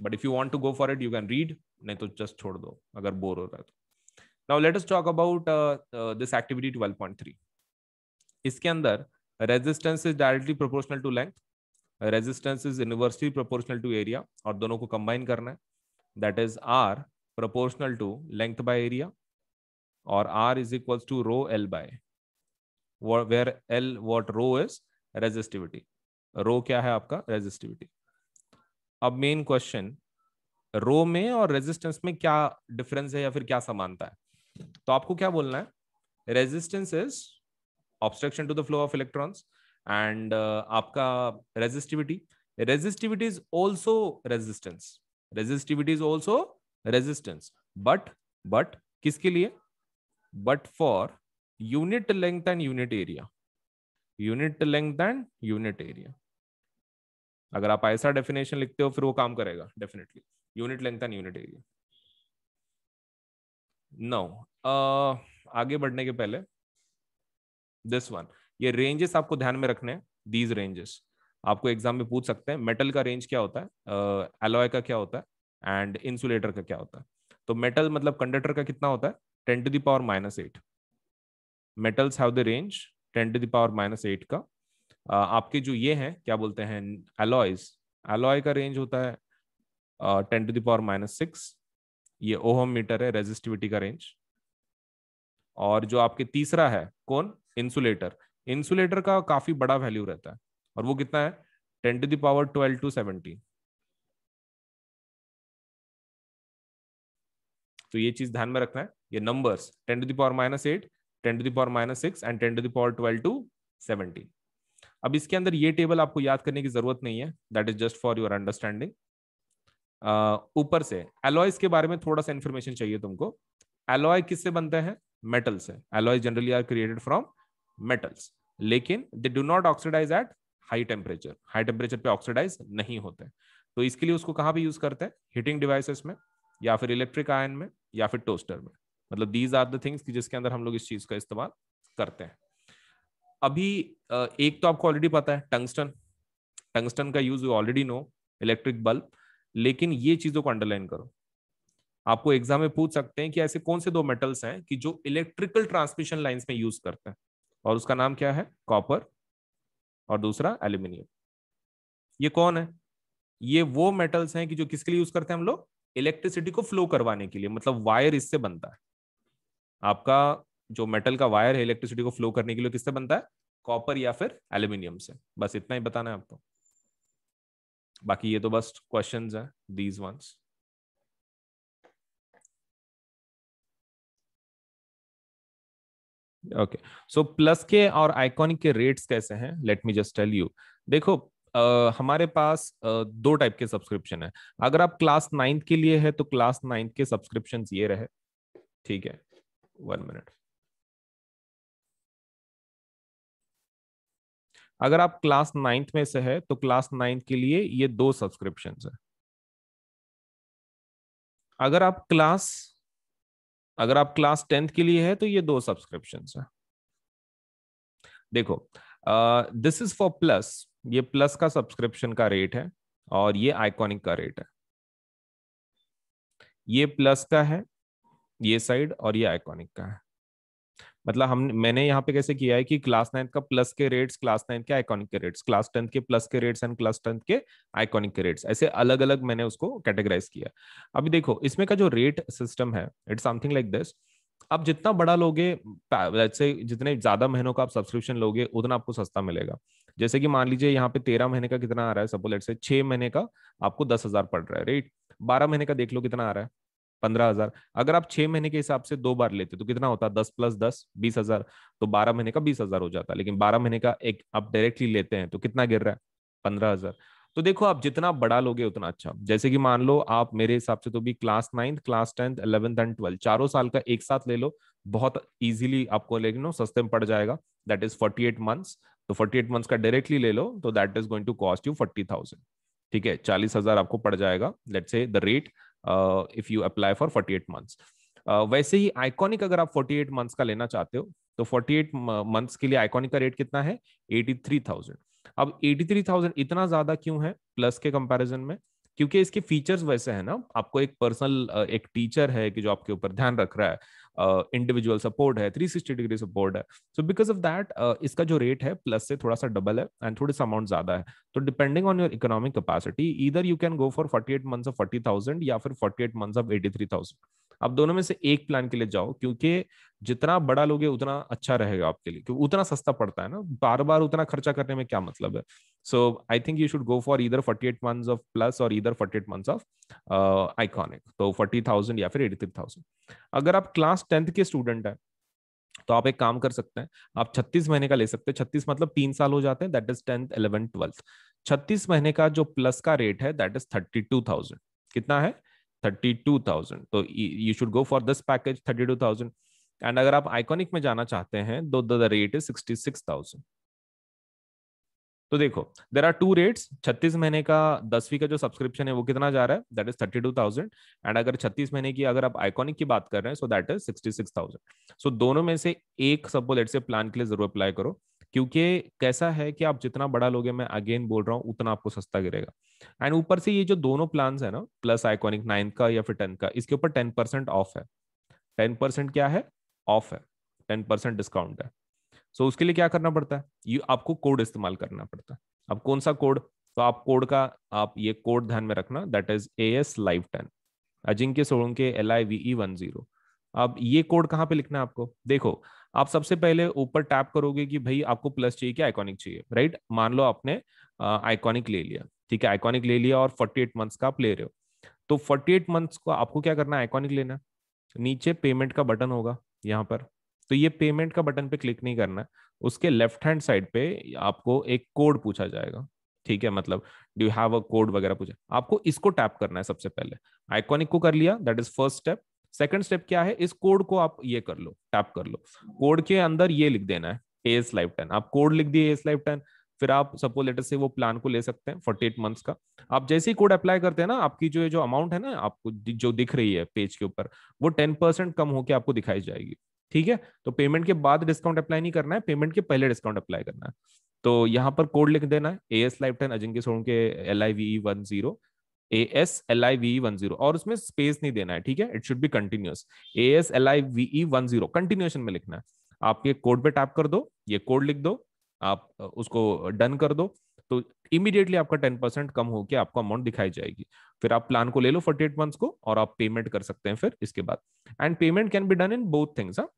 but if you want to go for it you can read नहीं तो जस्ट छोड़ दो अगर बोर हो रहा है तो now let us talk about this activity three इसके अंदर resistance is directly proportional to length resistance is inversely proportional to area और दोनों को कंबाइन करना है that is R proportional to length by area or R is equals to rho L by where L what rho is resistivity. Rho क्या है आपका resistivity अब main question रो में और रेजिस्टेंस में क्या डिफरेंस है या फिर क्या समानता है तो आपको क्या बोलना है resistance is obstruction to the flow of electrons and आपका resistivity resistivity is also resistance resistivity is also resistance but but किसके लिए but for unit length and unit area unit length and unit area अगर आप ऐसा definition लिखते हो फिर वो काम करेगा definitely unit length and unit area now आगे बढ़ने के पहले दिस वन ये रेंजेस आपको ध्यान में रखने हैं दीज रेंजेस आपको एग्जाम में पूछ सकते हैं मेटल का रेंज क्या होता है एलोय uh, का क्या होता है एंड इंसुलेटर का क्या होता है तो मेटल मतलब कंडक्टर का कितना होता है ten to the power minus eight metals have the range ten to the power minus eight का आपके जो ये हैं क्या बोलते हैं एलॉयज एलॉय का रेंज होता है ten to the power minus six ये ओहम मीटर है रेजिस्टिविटी का रेंज और जो आपके तीसरा है कौन इंसुलेटर इंसुलेटर का काफी बड़ा वैल्यू रहता है और वो कितना है ten to the power twelve to seventeen तो ये चीज ध्यान में रखना है ये numbers ten to the power minus eight ten to the power minus six and ten to the power twelve to seventeen अब इसके अंदर ये टेबल आपको याद करने की जरूरत नहीं है that is just for your understanding ऊपर से एलॉयज के बारे में थोड़ा सा इन्फॉर्मेशन चाहिए तुमको एलॉय किससे बनते हैं मेटल से alloy generally are created from metals लेकिन they do not oxidise at high temperature high temperature पे ऑक्सीडाइज नहीं होते तो इसके लिए उसको कहाँ पे यूज करते हैं हीटिंग डिवाइसेस में या फिर इलेक्ट्रिक आयन में या फिर टोस्टर में मतलब दीज आर द थिंग्स जिसके अंदर हम लोग इस चीज का इस्तेमाल करते हैं अभी एक तो आपको ऑलरेडी पता है टंगस्टन टंगस्टन का use already know electric bulb लेकिन ये चीजों को अंडरलाइन करो आपको एग्जाम में पूछ सकते हैं कि ऐसे कौन से दो मेटल्स हैं कि जो इलेक्ट्रिकल ट्रांसमिशन लाइंस में यूज करते हैं और उसका नाम क्या है कॉपर और दूसरा एल्यूमिनियम ये कौन है ये वो मेटल्स हैं कि जो किसके लिए यूज करते हैं हम लोग इलेक्ट्रिसिटी को फ्लो करवाने के लिए मतलब वायर इससे बनता है आपका जो मेटल का वायर है इलेक्ट्रिसिटी को फ्लो करने के लिए किससे बनता है कॉपर या फिर एल्यूमिनियम से बस इतना ही बताना है आपको बाकी ये तो बस क्वेश्चन है these ones okay so plus के और आइकॉनिक के रेट्स कैसे हैं let me just tell you देखो Uh, हमारे पास uh, दो टाइप के सब्सक्रिप्शन है अगर आप क्लास नाइन्थ के लिए है तो क्लास नाइन्थ के सब्सक्रिप्शन ये रहे ठीक है वन मिनट अगर आप क्लास नाइन्थ में से है तो क्लास नाइन्थ के लिए ये दो सब्सक्रिप्शन है अगर आप क्लास अगर आप क्लास टेंथ के लिए है तो ये दो सब्सक्रिप्शन है देखो दिस इज फॉर प्लस ये प्लस का सब्सक्रिप्शन का रेट है और ये आइकॉनिक का रेट है ये प्लस का है ये साइड और ये आइकॉनिक का है मतलब हम मैंने यहाँ पे कैसे किया है कि क्लास नाइन्थ का प्लस के रेट्स क्लास नाइन्थ के आइकॉनिक के रेट्स क्लास टेंथ के प्लस के रेट्स एंड क्लास टेंथ के आइकॉनिक के रेट्स ऐसे अलग अलग मैंने उसको कैटेगराइज किया अभी देखो इसमें का जो रेट सिस्टम है इट्स समथिंग लाइक दिस अब जितना बड़ा लोगे जितने ज्यादा महीनों का आप सब्सक्रिप्शन लोगे उतना आपको सस्ता मिलेगा जैसे कि मान लीजिए यहाँ पे तेरह महीने का कितना आ रहा है सपोज लेट से छह महीने का आपको दस हजार पड़ रहा है राइट बारह महीने का देख लो कितना आ रहा है पंद्रह हजार अगर आप छह महीने के हिसाब से दो बार लेते तो कितना होता है दस प्लस दस बीस हजार तो बारह महीने का बीस हजार हो जाता है लेकिन बारह महीने का एक आप डायरेक्टली लेते हैं तो कितना गिर रहा है पंद्रह हजार तो देखो आप जितना बड़ा लोगे उतना अच्छा जैसे कि मान लो आप मेरे हिसाब से तो भी class ninth class tenth eleventh and twelfth चारों साल का एक साथ ले लो बहुत इजीली आपको लेकिन सस्ते में पड़ जाएगा that is forty eight months तो फोर्टी एट मंथ का डायरेक्टली ले लो तो that is going to cost you forty thousand ठीक है चालीस हजार आपको पड़ जाएगा let's say the rate if you apply for forty eight months वैसे ही आइकॉनिक अगर आप फोर्टी एट मंथ्स का लेना चाहते हो तो फोर्टी एट मंथ्स के लिए आइकॉनिक का रेट कितना है एटी थ्री थाउजेंड अब एटी थ्री थाउजेंड इतना ज्यादा क्यों है प्लस के कंपेरिजन में क्योंकि इसके फीचर्स वैसे है ना आपको एक पर्सनल एक टीचर है कि जो आपके ऊपर ध्यान रख रहा है इंडिविजुअल सपोर्ट है 360 डिग्री सपोर्ट है सो बिकॉज ऑफ दैट इसका जो रेट है प्लस से थोड़ा सा डबल है एंड थोड़ी सा अमाउंट ज्यादा है तो depending on your economic capacity इधर you can go for 48 months of 40000 या फिर 48 मंथ्स ऑफ 83000 आप दोनों में से एक प्लान के लिए जाओ क्योंकि जितना बड़ा लोगे उतना अच्छा रहेगा आपके लिए क्योंकि उतना सस्ता पड़ता है ना बार बार उतना खर्चा करने में क्या मतलब है so I think you should go for इधर एट मंथ ऑफ प्लस और इधर एट मंथ ऑफ आइकॉनिक तो फोर्टी थाउजेंड या फिर एटी थाउजेंड अगर आप क्लास टेंथ के स्टूडेंट हैं तो आप एक काम कर सकते हैं आप छत्तीस महीने का ले सकते हैं छत्तीस मतलब तीन साल हो जाते हैं that is tenth eleven twelfth छत्तीस महीने का जो प्लस का रेट है दैट इज थाउजेंड कितना है 32,000 तो you should go for this package 32,000 and अगर आप आइकॉनिक में जाना चाहते हैं तो द रेट इज 66,000 तो देखो देर आर टू रेट्स 36 महीने का दसवीं का जो सब्सक्रिप्शन है वो कितना जा रहा है दैट इज 32,000 एंड अगर 36 महीने की अगर आप आइकॉनिक की बात कर रहे हैं सो दैट इज 66,000 सो दोनों में से एक सबको लेट से प्लान के लिए जरूर अप्लाई करो क्योंकि कैसा है कि आप जितना बड़ा लोगे मैं अगेन बोल रहा हूँ उतना आपको सस्ता गिरेगा एंड ऊपर से ये जो दोनों प्लान है ना प्लस आइकॉनिक नाइन का या फिर टेन का इसके ऊपर टेन परसेंट ऑफ है टेन परसेंट क्या है ऑफ है टेन परसेंट डिस्काउंट है सो so, उसके लिए क्या करना पड़ता है ये आपको कोड इस्तेमाल करना पड़ता है अब कौन सा कोड तो आप कोड का आप ये कोड ध्यान में रखना that is A S live ten Ajinkya के L I V E one zero अब ये कोड कहाँ पे लिखना है आपको देखो आप सबसे पहले ऊपर टैप करोगे कि भाई आपको प्लस चाहिए कि आइकॉनिक चाहिए राइट मान लो आपने आइकॉनिक ले लिया ठीक है आइकॉनिक ले लिया और 48 मंथ्स का आप ले रहे हो तो 48 मंथ्स को आपको क्या करना है आइकॉनिक लेना नीचे पेमेंट का बटन होगा यहाँ पर तो ये पेमेंट का बटन पे क्लिक नहीं करना उसके लेफ्ट हैंड साइड पे आपको एक कोड पूछा जाएगा ठीक है मतलब डू हैव अ कोड वगैरह पूछा आपको इसको टैप करना है सबसे पहले आइकॉनिक को कर लिया that is first step second step क्या है इस कोड को आप ये कर लो टैप कर लो कोड के अंदर ये लिख देना है एस लाइफ टेन आप कोड लिख दिए एस लाइफ टेन फिर आप सपोज लेटर से वो प्लान को ले सकते हैं फोर्टी एट मंथ का आप जैसे ही कोड अप्लाई करते हैं ना आपकी जो जो अमाउंट है ना आपको जो दिख रही है पेज के ऊपर वो टेन परसेंट कम होकर आपको दिखाई जाएगी ठीक है तो पेमेंट के बाद डिस्काउंट अप्लाई नहीं करना है पेमेंट के पहले डिस्काउंट अप्लाई करना है तो यहाँ पर कोड लिख देना है A S life ten Ajinkya सोन के L I V one zero A S L I V one zero और उसमें स्पेस नहीं देना है ठीक है it should be continuous A S L I V one zero continuation में लिखना है आप ये कोड पे टैप कर दो ये कोड लिख दो आप उसको डन कर दो तो इमीडिएटली आपका टेन परसेंट कम होकर आपको अमाउंट दिखाई जाएगी फिर आप प्लान को ले लो फोर्टी एट मंथ्स को और आप पेमेंट कर सकते हैं फिर इसके बाद and payment can be done in both things हाँ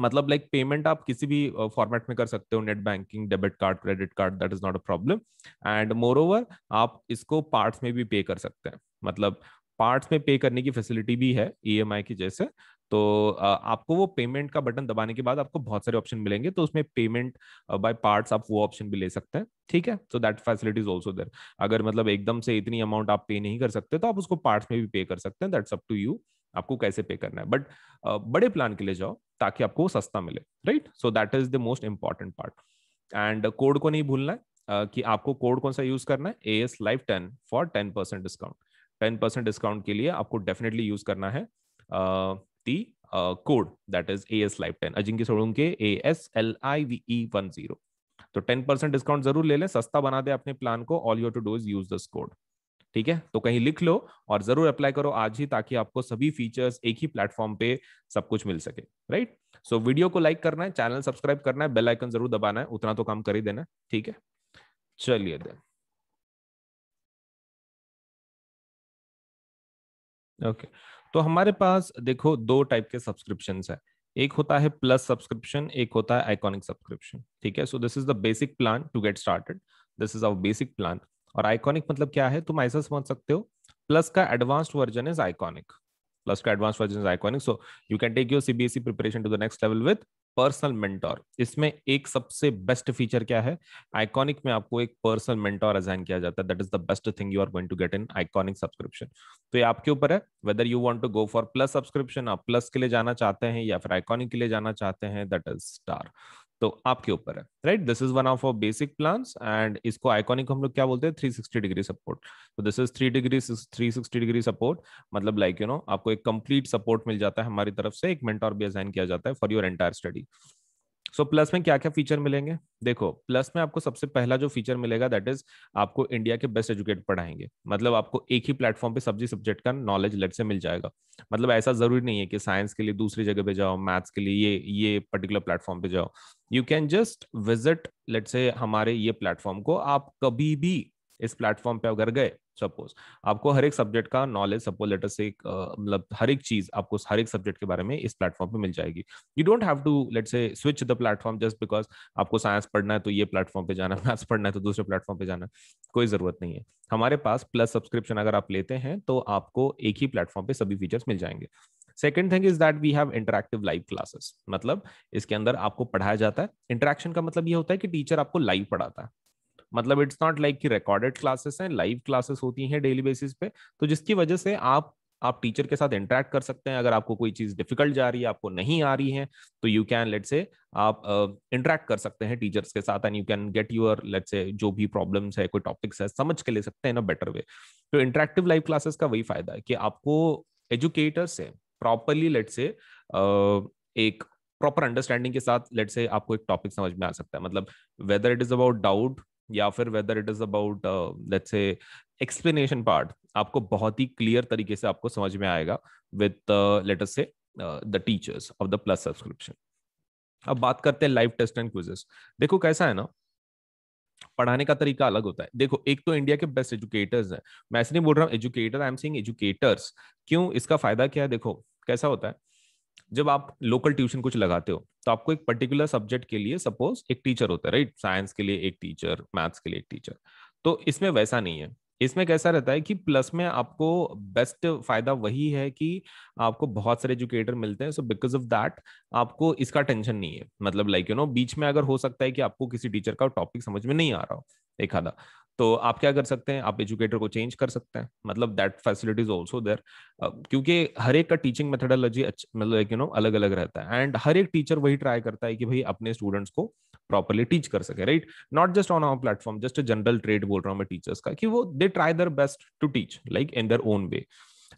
मतलब लाइक like पेमेंट आप किसी भी फॉर्मेट में कर सकते हो net banking debit card credit card that is not a problem and moreover आप इसको पार्ट्स में भी पे कर सकते हैं मतलब पार्ट्स में पे करने की फैसिलिटी भी है ई e की जैसे तो आपको वो पेमेंट का बटन दबाने के बाद आपको बहुत सारे ऑप्शन मिलेंगे तो उसमें पेमेंट बाय पार्ट्स आप वो ऑप्शन भी ले सकते हैं ठीक है so that facility is also there अगर मतलब एकदम से इतनी अमाउंट आप पे नहीं कर सकते तो आप उसको पार्ट्स में भी पे कर सकते हैं दैट्स अप टू यू आपको कैसे पे करना है बट बड़े प्लान के लिए जाओ ताकि आपको सस्ता मिले right so that is the most important part and code को नहीं भूलना है uh, कि आपको कोड कौन सा यूज करना है A S life ten for ten percent discount ten percent discount के लिए आपको डेफिनेटली यूज करना है the code that is A S life ten Ajinkya सोडून के A S L I V E one zero तो टेन परसेंट डिस्काउंट जरूर ले लें सस्ता बना दे अपने प्लान को all you to do is use this code ठीक है तो कहीं लिख लो और जरूर अप्लाई करो आज ही ताकि आपको सभी फीचर्स एक ही प्लेटफॉर्म पे सब कुछ मिल सके राइट सो so, वीडियो को लाइक करना है चैनल सब्सक्राइब करना है बेल आइकन जरूर दबाना है उतना तो काम कर ही देना ठीक है चलिए देन ओके तो हमारे पास देखो दो टाइप के सब्सक्रिप्शन है एक होता है प्लस सब्सक्रिप्शन एक होता है आइकॉनिक सब्सक्रिप्शन ठीक है so this is the basic plan to get started this is our basic plan और आइकॉनिक मतलब क्या है तुम ऐसा समझ सकते हो प्लस का advanced version is iconic plus का advance version is iconic so you can take your CBSE preparation to the next level with personal mentor इसमें एक सबसे बेस्ट फीचर क्या है आइकॉनिक में आपको एक पर्सनल मेंटोर असाइन किया जाता है that is the best thing you are going to get in iconic subscription तो ये आपके ऊपर है whether you want to go for plus subscription आप प्लस के लिए जाना चाहते हैं या फिर आइकॉनिक के लिए जाना चाहते हैं दैट इज स्टार तो आपके ऊपर है right this is one of our basic plans and इसको आइकॉनिक हम लोग क्या बोलते हैं थ्री सिक्सटी डिग्री सपोर्ट तो this is three degree three sixty degree support मतलब लाइक यू नो आपको एक कंप्लीट सपोर्ट मिल जाता है हमारी तरफ से एक मेंटोर भी असाइन किया जाता है for your entire study so so, plus में क्या क्या फीचर मिलेंगे देखो प्लस में आपको सबसे पहला जो फीचर मिलेगा दैट इज आपको इंडिया के बेस्ट एजुकेट पढ़ाएंगे मतलब आपको एक ही प्लेटफॉर्म पे सब्जी सब्जेक्ट का नॉलेज लेट से मिल जाएगा मतलब ऐसा जरूरी नहीं है कि साइंस के लिए दूसरी जगह पे जाओ मैथ्स के लिए ये ये पर्टिकुलर प्लेटफॉर्म पे जाओ you can just visit let's say हमारे ये प्लेटफॉर्म को आप कभी भी इस प्लेटफॉर्म पे अगर गए सपोज आपको हर एक सब्जेक्ट का नॉलेज सपोज लेटर से मतलब हर एक चीज आपको हर एक सब्जेक्ट के बारे में इस प्लेटफॉर्म पे मिल जाएगी you don't have to let's say switch the platform just because आपको साइंस पढ़ना है तो ये प्लेटफॉर्म पे जाना मैथ्स पढ़ना है तो दूसरे प्लेटफॉर्म पे जाना कोई जरूरत नहीं है हमारे पास प्लस सब्सक्रिप्शन अगर आप लेते हैं तो आपको एक ही प्लेटफॉर्म पे सभी फीचर्स मिल जाएंगे second thing is that we have interactive live classes मतलब इसके अंदर आपको पढ़ाया जाता है इंटरेक्शन का मतलब ये होता है कि टीचर आपको लाइव पढ़ाता है मतलब इट्स नॉट लाइक कि रिकॉर्डेड क्लासेस हैं लाइव क्लासेस होती हैं डेली बेसिस पे तो जिसकी वजह से आप आप टीचर के साथ इंटरेक्ट कर सकते हैं अगर आपको कोई चीज डिफिकल्ट जा रही है आपको नहीं आ रही है तो यू कैन लेट से आप इंटरेक्ट uh, कर सकते हैं टीचर्स के साथ and you can get your let's say जो भी प्रॉब्लम्स है कोई टॉपिक्स है समझ के ले सकते हैं ना बेटर वे तो इंटरेक्टिव लाइव क्लासेस का वही फायदा है कि आपको एजुकेटर से प्रॉपरली लेट से एक प्रॉपर अंडरस्टैंडिंग के साथ लेट से आपको एक टॉपिक समझ में आ सकता है मतलब whether it is about doubt या फिर whether it is about let's say explanation part आपको बहुत ही क्लियर तरीके से आपको समझ में आएगा with let's say the teachers of the plus subscription अब बात करते हैं लाइव टेस्ट एंड क्विजेस देखो कैसा है ना पढ़ाने का तरीका अलग होता है देखो एक तो इंडिया के बेस्ट एजुकेटर्स हैं मैं ऐसे नहीं बोल रहा हूँ educator I am saying educators क्यों इसका फायदा क्या है देखो कैसा होता है जब आप लोकल ट्यूशन कुछ लगाते हो तो आपको एक पर्टिकुलर सब्जेक्ट के लिए सपोज एक टीचर होता है राइट साइंस के लिए एक टीचर मैथ्स के लिए एक टीचर तो इसमें वैसा नहीं है इसमें कैसा रहता है कि प्लस में आपको बेस्ट फायदा वही है कि आपको बहुत सारे एजुकेटर मिलते हैं सो बिकॉज ऑफ दैट आपको इसका टेंशन नहीं है मतलब लाइक यू नो बीच में अगर हो सकता है कि आपको किसी टीचर का टॉपिक समझ में नहीं आ रहा हो एक आधा तो आप क्या कर सकते हैं आप एजुकेटर को चेंज कर सकते हैं मतलब that facility is also there क्योंकि हर एक का टीचिंग मेथडोलॉजी मतलब यू नो अलग अलग रहता है एंड हर एक टीचर वही ट्राई करता है कि भाई अपने स्टूडेंट्स को प्रॉपरली टीच कर सके right not just on our platform just general trade बोल रहा हूँ मैं टीचर्स का कि वो दे they try their best to teach like in their own way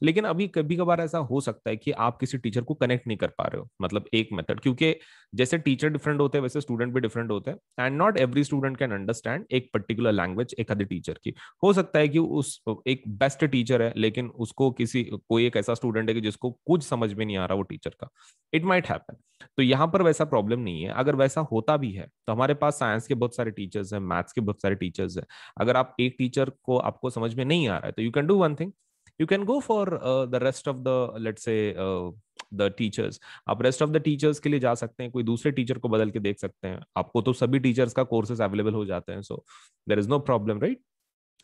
लेकिन अभी कभी कभार ऐसा हो सकता है कि आप किसी टीचर को कनेक्ट नहीं कर पा रहे हो मतलब एक मेथड क्योंकि जैसे टीचर डिफरेंट होते हैं वैसे स्टूडेंट भी डिफरेंट होते हैं and not every student can understand एक पर्टिकुलर लैंग्वेज एक अदर टीचर की हो सकता है कि उस एक बेस्ट टीचर है लेकिन उसको किसी कोई एक ऐसा स्टूडेंट है कि जिसको कुछ समझ में नहीं आ रहा वो टीचर का इट माइट हैपन तो यहाँ पर वैसा प्रॉब्लम नहीं है अगर वैसा होता भी है तो हमारे पास साइंस के बहुत सारे टीचर्स हैं मैथ्स के बहुत सारे टीचर्स हैं अगर आप एक टीचर को आपको समझ में नहीं आ रहा है तो you can do one thing you can go for the rest of the let say the teachers आप रेस्ट ऑफ द टीचर्स के लिए जा सकते हैं कोई दूसरे टीचर को बदल के देख सकते हैं आपको तो सभी टीचर्स का कोर्सेज अवेलेबल हो जाते हैं so there is no problem right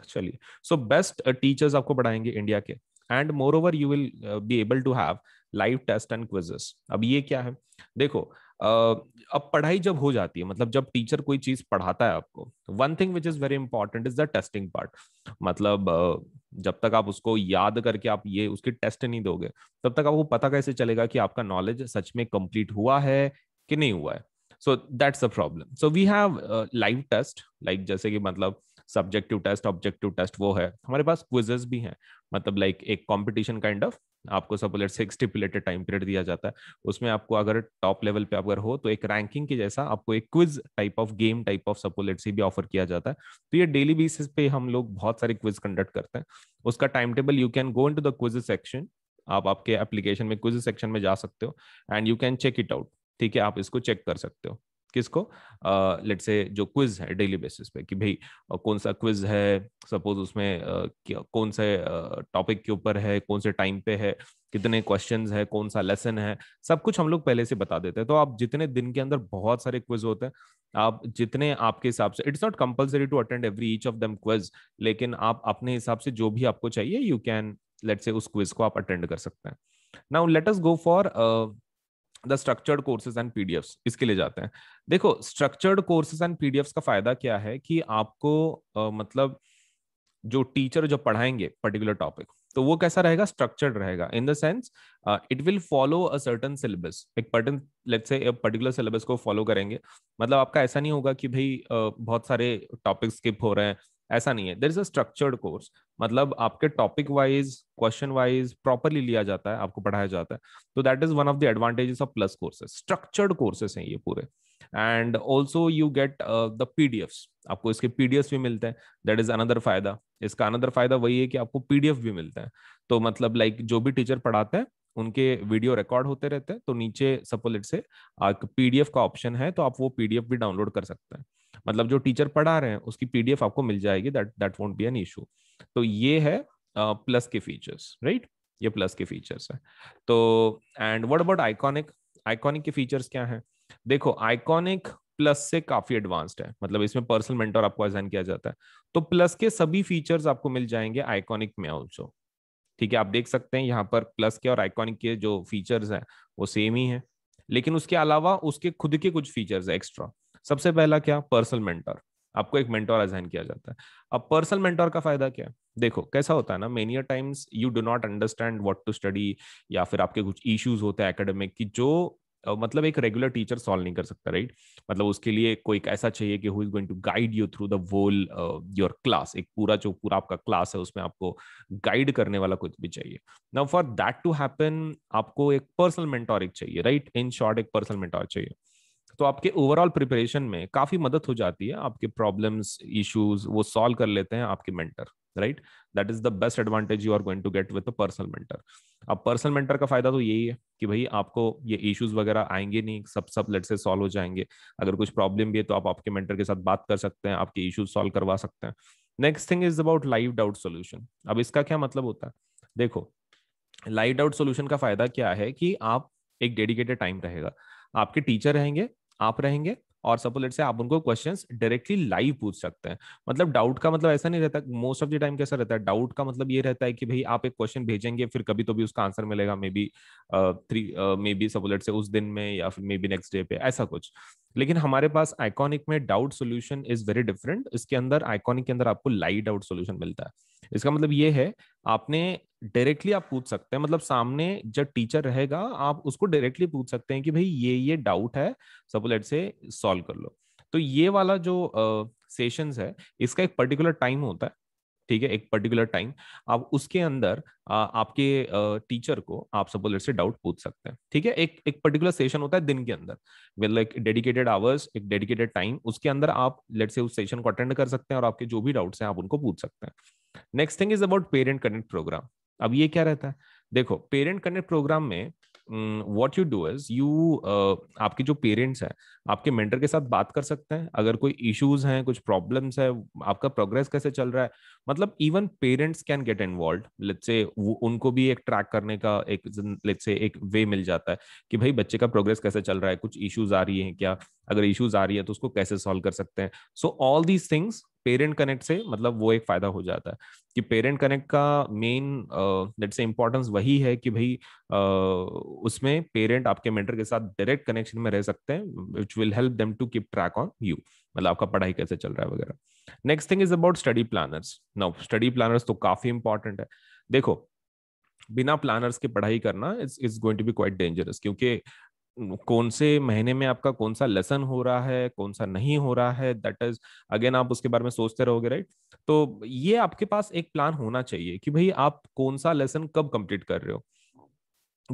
चलिए सो बेस्ट टीचर्स आपको पढ़ाएंगे इंडिया के and moreover you will be able to have live test and quizzes अब ये क्या है देखो uh, अब पढ़ाई जब हो जाती है मतलब जब टीचर कोई चीज पढ़ाता है आपको one thing which is very important is the testing part मतलब जब तक आप उसको याद करके आप ये उसकी टेस्ट नहीं दोगे तब तक आपको पता कैसे चलेगा कि आपका नॉलेज सच में कंप्लीट हुआ है कि नहीं हुआ है so that's a problem so we have live test like जैसे कि मतलब सब्जेक्टिव टेस्ट ऑब्जेक्टिव टेस्ट वो है हमारे पास क्विजेस भी हैं मतलब लाइक like, एक कॉम्पिटिशन काइंड ऑफ आपको सब बुलेट से एक स्टिपुलेटेड टाइम पीरियड दिया जाता है उसमें आपको अगर टॉप लेवल पे अगर हो तो एक रैंकिंग के जैसा आपको एक quiz type of game type of सपोलेट से भी ऑफर किया जाता है तो ये डेली बेसिस पे हम लोग बहुत सारे क्विज कंडक्ट करते हैं उसका time table you can go in the quiz section आप आपके एप्लीकेशन में क्विज सेक्शन में जा सकते हो and you can check it out ठीक है आप इसको चेक कर सकते हो किसको लेट से जो क्विज है डेली बेसिस पे कि भाई कौन सा क्विज है सपोज उसमें कौन से टॉपिक के ऊपर है कौन से टाइम पे है कितने क्वेश्चन है कौन सा लेसन है सब कुछ हम लोग पहले से बता देते हैं तो आप जितने दिन के अंदर बहुत सारे क्विज होते हैं आप जितने आपके हिसाब से it's not compulsory to attend every each of them quiz लेकिन आप अपने हिसाब से जो भी आपको चाहिए यू कैन लेट से उस क्विज को आप अटेंड कर सकते हैं now let us go for the structured courses and PDF इसके लिए जाते हैं देखो स्ट्रक्चर्ड कोर्सेज एंड पीडीएफ का फायदा क्या है कि आपको uh, मतलब जो टीचर जो पढ़ाएंगे पर्टिकुलर टॉपिक तो वो कैसा रहेगा स्ट्रक्चर्ड रहेगा in the sense it will follow a certain syllabus एक पर्टन लेट्स से पर्टिकुलर सिलेबस को फॉलो करेंगे मतलब आपका ऐसा नहीं होगा कि भाई uh, बहुत सारे टॉपिक स्किप हो रहे हैं ऐसा नहीं है there is a structured course मतलब आपके topic wise question wise properly लिया जाता है आपको पढ़ाया जाता है तो that is one of the advantages of plus courses structured courses हैं ये पूरे and also you get the PDFs आपको इसके पीडीएफ भी मिलते हैं दैट इज अनदर फायदा इसका अनदर फायदा वही है कि आपको पीडीएफ भी मिलता है तो मतलब लाइक like, जो भी टीचर पढ़ाते हैं उनके वीडियो रिकॉर्ड होते रहते हैं तो नीचे सपोलिट से पीडीएफ का ऑप्शन है तो आप वो पीडीएफ भी डाउनलोड कर सकते हैं मतलब जो टीचर पढ़ा रहे हैं उसकी पीडीएफ आपको मिल जाएगी that that won't be an issue तो ये है प्लस के फीचर्स राइट ये प्लस के फीचर्स है तो and what about iconic iconic के फीचर्स क्या है देखो आइकॉनिक प्लस से काफी एडवांस्ड है मतलब इसमें पर्सनल मेंटर आपको असाइन किया जाता है तो प्लस के सभी फीचर्स आपको मिल जाएंगे आइकॉनिक में ऑल्सो ठीक है आप देख सकते हैं यहाँ पर प्लस के और आइकॉनिक के जो फीचर्स हैं वो सेम ही है लेकिन उसके अलावा उसके खुद के कुछ फीचर्स है एक्स्ट्रा सबसे पहला क्या पर्सनल मेंटर आपको एक मेंटोर असाइन किया जाता है अब पर्सनल मेंटोर का फायदा क्या है देखो कैसा होता है ना many a times you do not understand what to study या फिर आपके कुछ इश्यूज होते हैं एकेडमिक की जो मतलब एक रेगुलर टीचर सॉल्व नहीं कर सकता राइट मतलब उसके लिए कोई ऐसा चाहिए कि who is going to guide you through the whole your class एक पूरा जो पूरा आपका क्लास है उसमें आपको गाइड करने वाला कुछ भी चाहिए now for that to happen आपको एक पर्सनल मेंटोर एक चाहिए राइट इन शॉर्ट एक पर्सनल मेंटोर चाहिए तो आपके ओवरऑल प्रिपरेशन में काफी मदद हो जाती है आपके प्रॉब्लम्स इश्यूज वो सॉल्व कर लेते हैं आपके mentor right that is the best advantage you are going to get with personal mentor अब पर्सनल मेंटर का फायदा तो यही है कि भाई आपको ये इश्यूज वगैरह आएंगे नहीं सब सब लेट से सॉल्व हो जाएंगे अगर कुछ प्रॉब्लम भी है तो आप आपके मेंटर के साथ बात कर सकते हैं आपके इश्यूज सॉल्व करवा सकते हैं next thing is about live doubt solution अब इसका क्या मतलब होता है देखो लाइव डाउट सोल्यूशन का फायदा क्या है कि आप एक डेडिकेटेड टाइम रहेगा आपके टीचर रहेंगे आप रहेंगे और सपोज से आप उनको क्वेश्चंस डायरेक्टली लाइव पूछ सकते हैं मतलब डाउट का मतलब ऐसा नहीं रहता मोस्ट ऑफ द टाइम कैसा रहता है डाउट का मतलब ये रहता है कि भाई आप एक क्वेश्चन भेजेंगे फिर कभी तो भी उसका आंसर मिलेगा maybe three maybe suppose से उस दिन में या फिर मे बी नेक्स्ट डे पे ऐसा कुछ लेकिन हमारे पास आइकॉनिक में doubt solution is very different इसके अंदर आइकॉनिक के अंदर आपको लाइव डाउट सोल्यूशन मिलता है इसका मतलब ये है आपने डायरेक्टली आप पूछ सकते हैं मतलब सामने जब टीचर रहेगा आप उसको डायरेक्टली पूछ सकते हैं कि भाई ये ये डाउट है सपोज लेट से सॉल्व कर लो तो ये वाला जो सेशन uh, है इसका एक पर्टिकुलर टाइम होता है ठीक है एक पर्टिकुलर टाइम आप उसके अंदर आ, आपके टीचर को आप सपोज से डाउट पूछ सकते हैं ठीक है एक एक पर्टिकुलर सेशन होता है दिन के अंदर विद लाइक डेडिकेटेड आवर्स एक डेडिकेटेड टाइम उसके अंदर आप लेट से उस सेशन को अटेंड कर सकते हैं और आपके जो भी डाउट्स हैं आप उनको पूछ सकते हैं next thing is about parent connect program अब ये क्या रहता है देखो पेरेंट कनेक्ट प्रोग्राम में what you do is you आपके जो पेरेंट्स हैं आपके मेंटर के साथ बात कर सकते हैं अगर कोई इश्यूज हैं कुछ प्रॉब्लम्स है आपका प्रोग्रेस कैसे चल रहा है मतलब even parents can get involve let's say उनको भी एक ट्रैक करने का एक लेट्स से एक वे मिल जाता है कि भाई बच्चे का प्रोग्रेस कैसे चल रहा है कुछ इश्यूज आ रही है क्या अगर इश्यूज आ रही है तो उसको कैसे सॉल्व कर सकते हैं so all these things parent connect से मतलब वो एक फायदा हो जाता है कि पेरेंट कनेक्ट का मेन लेट से इम्पोर्टेंस वही है कि भाई uh, उसमें पेरेंट आपके मेंटर के साथ डायरेक्ट कनेक्शन में रह सकते हैं which will help them to keep track on you मतलब आपका पढ़ाई कैसे चल रहा है वगैरह next thing is about study planners now study planners तो काफी इंपॉर्टेंट है देखो बिना प्लानर्स के पढ़ाई करना is is going to be quite dangerous क्योंकि कौन से महीने में आपका कौन सा लेसन हो रहा है कौन सा नहीं हो रहा है दैट इज अगेन आप उसके बारे में सोचते रहोगे राइट तो ये आपके पास एक प्लान होना चाहिए कि भाई आप कौन सा लेसन कब कंप्लीट कर रहे हो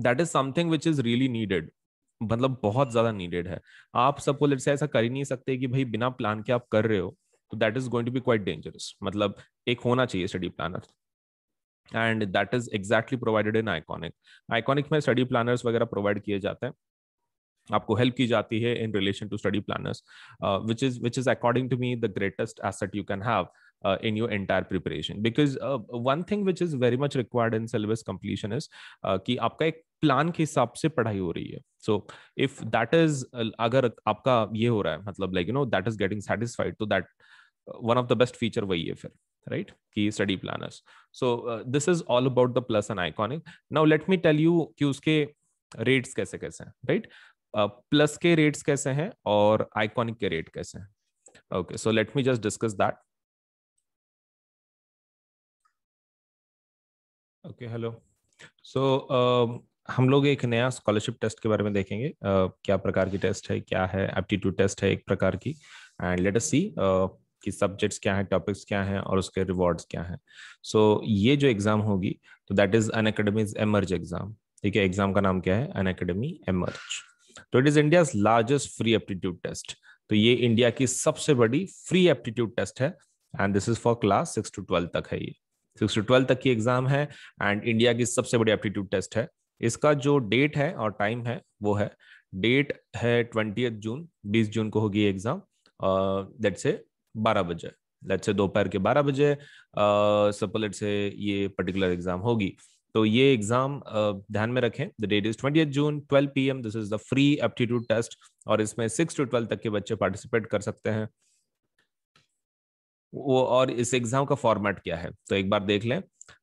that is something which is really needed मतलब बहुत ज्यादा नीडेड है आप सबको लेट से ऐसा कर ही नहीं सकते कि भाई बिना प्लान के आप कर रहे हो तो that is going to be quite dangerous मतलब एक होना चाहिए study planner and that is exactly provided in iconic iconic में स्टडी प्लानर्स वगैरह प्रोवाइड किए जाते हैं आपको हेल्प की जाती है in relation to study planners which is which is according to me the greatest asset you can have Uh, in your entire preparation because uh, one thing which is very much required in syllabus completion is uh, कि आपका एक plan के हिसाब से पढ़ाई हो रही है सो इफ दैट इज अगर आपका ये हो रहा है मतलब like you know that is getting satisfied तो that one of the best feature वही है फिर राइट की study planners so this is all about the plus and iconic now let me tell you कि उसके रेट्स कैसे कैसे हैं राइट प्लस uh, के रेट्स कैसे हैं और आइकॉनिक के रेट कैसे हैं okay so let me just discuss that okay hello so हम लोग एक नया स्कॉलरशिप टेस्ट के बारे में देखेंगे uh, क्या प्रकार की टेस्ट है क्या है एप्टीट्यूड टेस्ट है एक प्रकार की एंड लेट अस सी कि सब्जेक्ट्स क्या है टॉपिक्स क्या है और उसके रिवॉर्ड्स क्या है सो so, ये जो एग्ज़ाम होगी तो that is Unacademy's emerge exam ठीक है एग्ज़ाम का नाम क्या है अन अकेडमी एमर्ज तो it is India largest free aptitude test तो ये इंडिया की सबसे बड़ी फ्री एप्टीट्यूड टेस्ट है and this is for class six to twelve तक है ये सिक्स टू ट्वेल्व तक की एग्ज़ाम है एंड इंडिया की सबसे बड़ी एप्टीट्यूड टेस्ट है इसका जो डेट है और टाइम है वो है डेट है ट्वेंटी जून बीस जून को होगी एग्जाम लेट से बारह बजे लेट से दोपहर के बारह बजे सपोज लेट से ये पर्टिकुलर एग्जाम होगी तो ये एग्जाम ध्यान में रखें the date is twenty June twelve P M this is the free aptitude test और इसमें सिक्स टू ट्वेल्व तक के बच्चे पार्टिसिपेट कर सकते हैं वो और इस एग्जाम का फॉर्मेट क्या है तो एक बार देख लें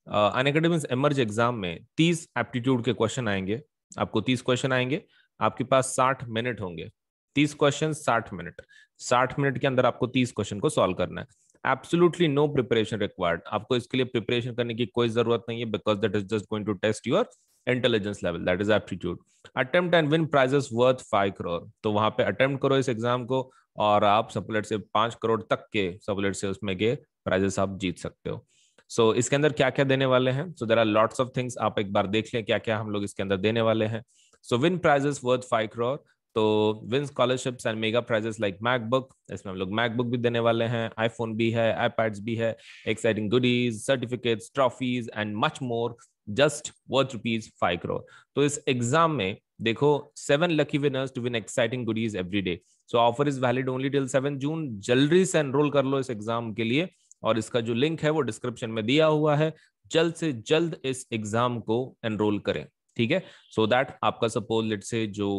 अन एकेडमिक एमर्ज एग्जाम में तीस एप्टीट्यूड के क्वेश्चन आएंगे आपको तीस क्वेश्चन आएंगे आपके पास साठ मिनट होंगे तीस क्वेश्चन साठ मिनट साठ मिनट के अंदर आपको तीस क्वेश्चन को सॉल्व करना है एब्सोलूटली नो प्रिपरेशन रिक्वायर्ड आपको इसके लिए प्रिपरेशन करने की कोई जरूरत नहीं है because that is just going to test your intelligence level that is aptitude attempt and win prizes worth five crore तो वहां पे अटेम्प्ट करो इस एग्जाम को और आप सपोलेट से पांच करोड़ तक के सपोलेट से उसमें के प्राइजेस आप जीत सकते हो सो so, इसके अंदर क्या क्या देने वाले हैं so there are lots of things आप एक बार देख लें क्या क्या हम लोग इसके अंदर देने वाले हैं so win prizes worth five crore तो win scholarships and mega prizes like MacBook इसमें हम लोग मैकबुक भी देने वाले हैं आईफोन भी है आईपैड्स भी है exciting goodies certificates trophies and much more just worth rupees five crore तो इस एग्जाम में देखो seven lucky winners to win exciting goodies every day so offer is valid only till seven June जल्दी से एनरोल कर लो इस एग्जाम के लिए और इसका जो लिंक है वो डिस्क्रिप्शन में दिया हुआ है जल्द से जल्द इस एग्जाम को एनरोल करें ठीक है सो so दैट आपका सपोज लेट से जो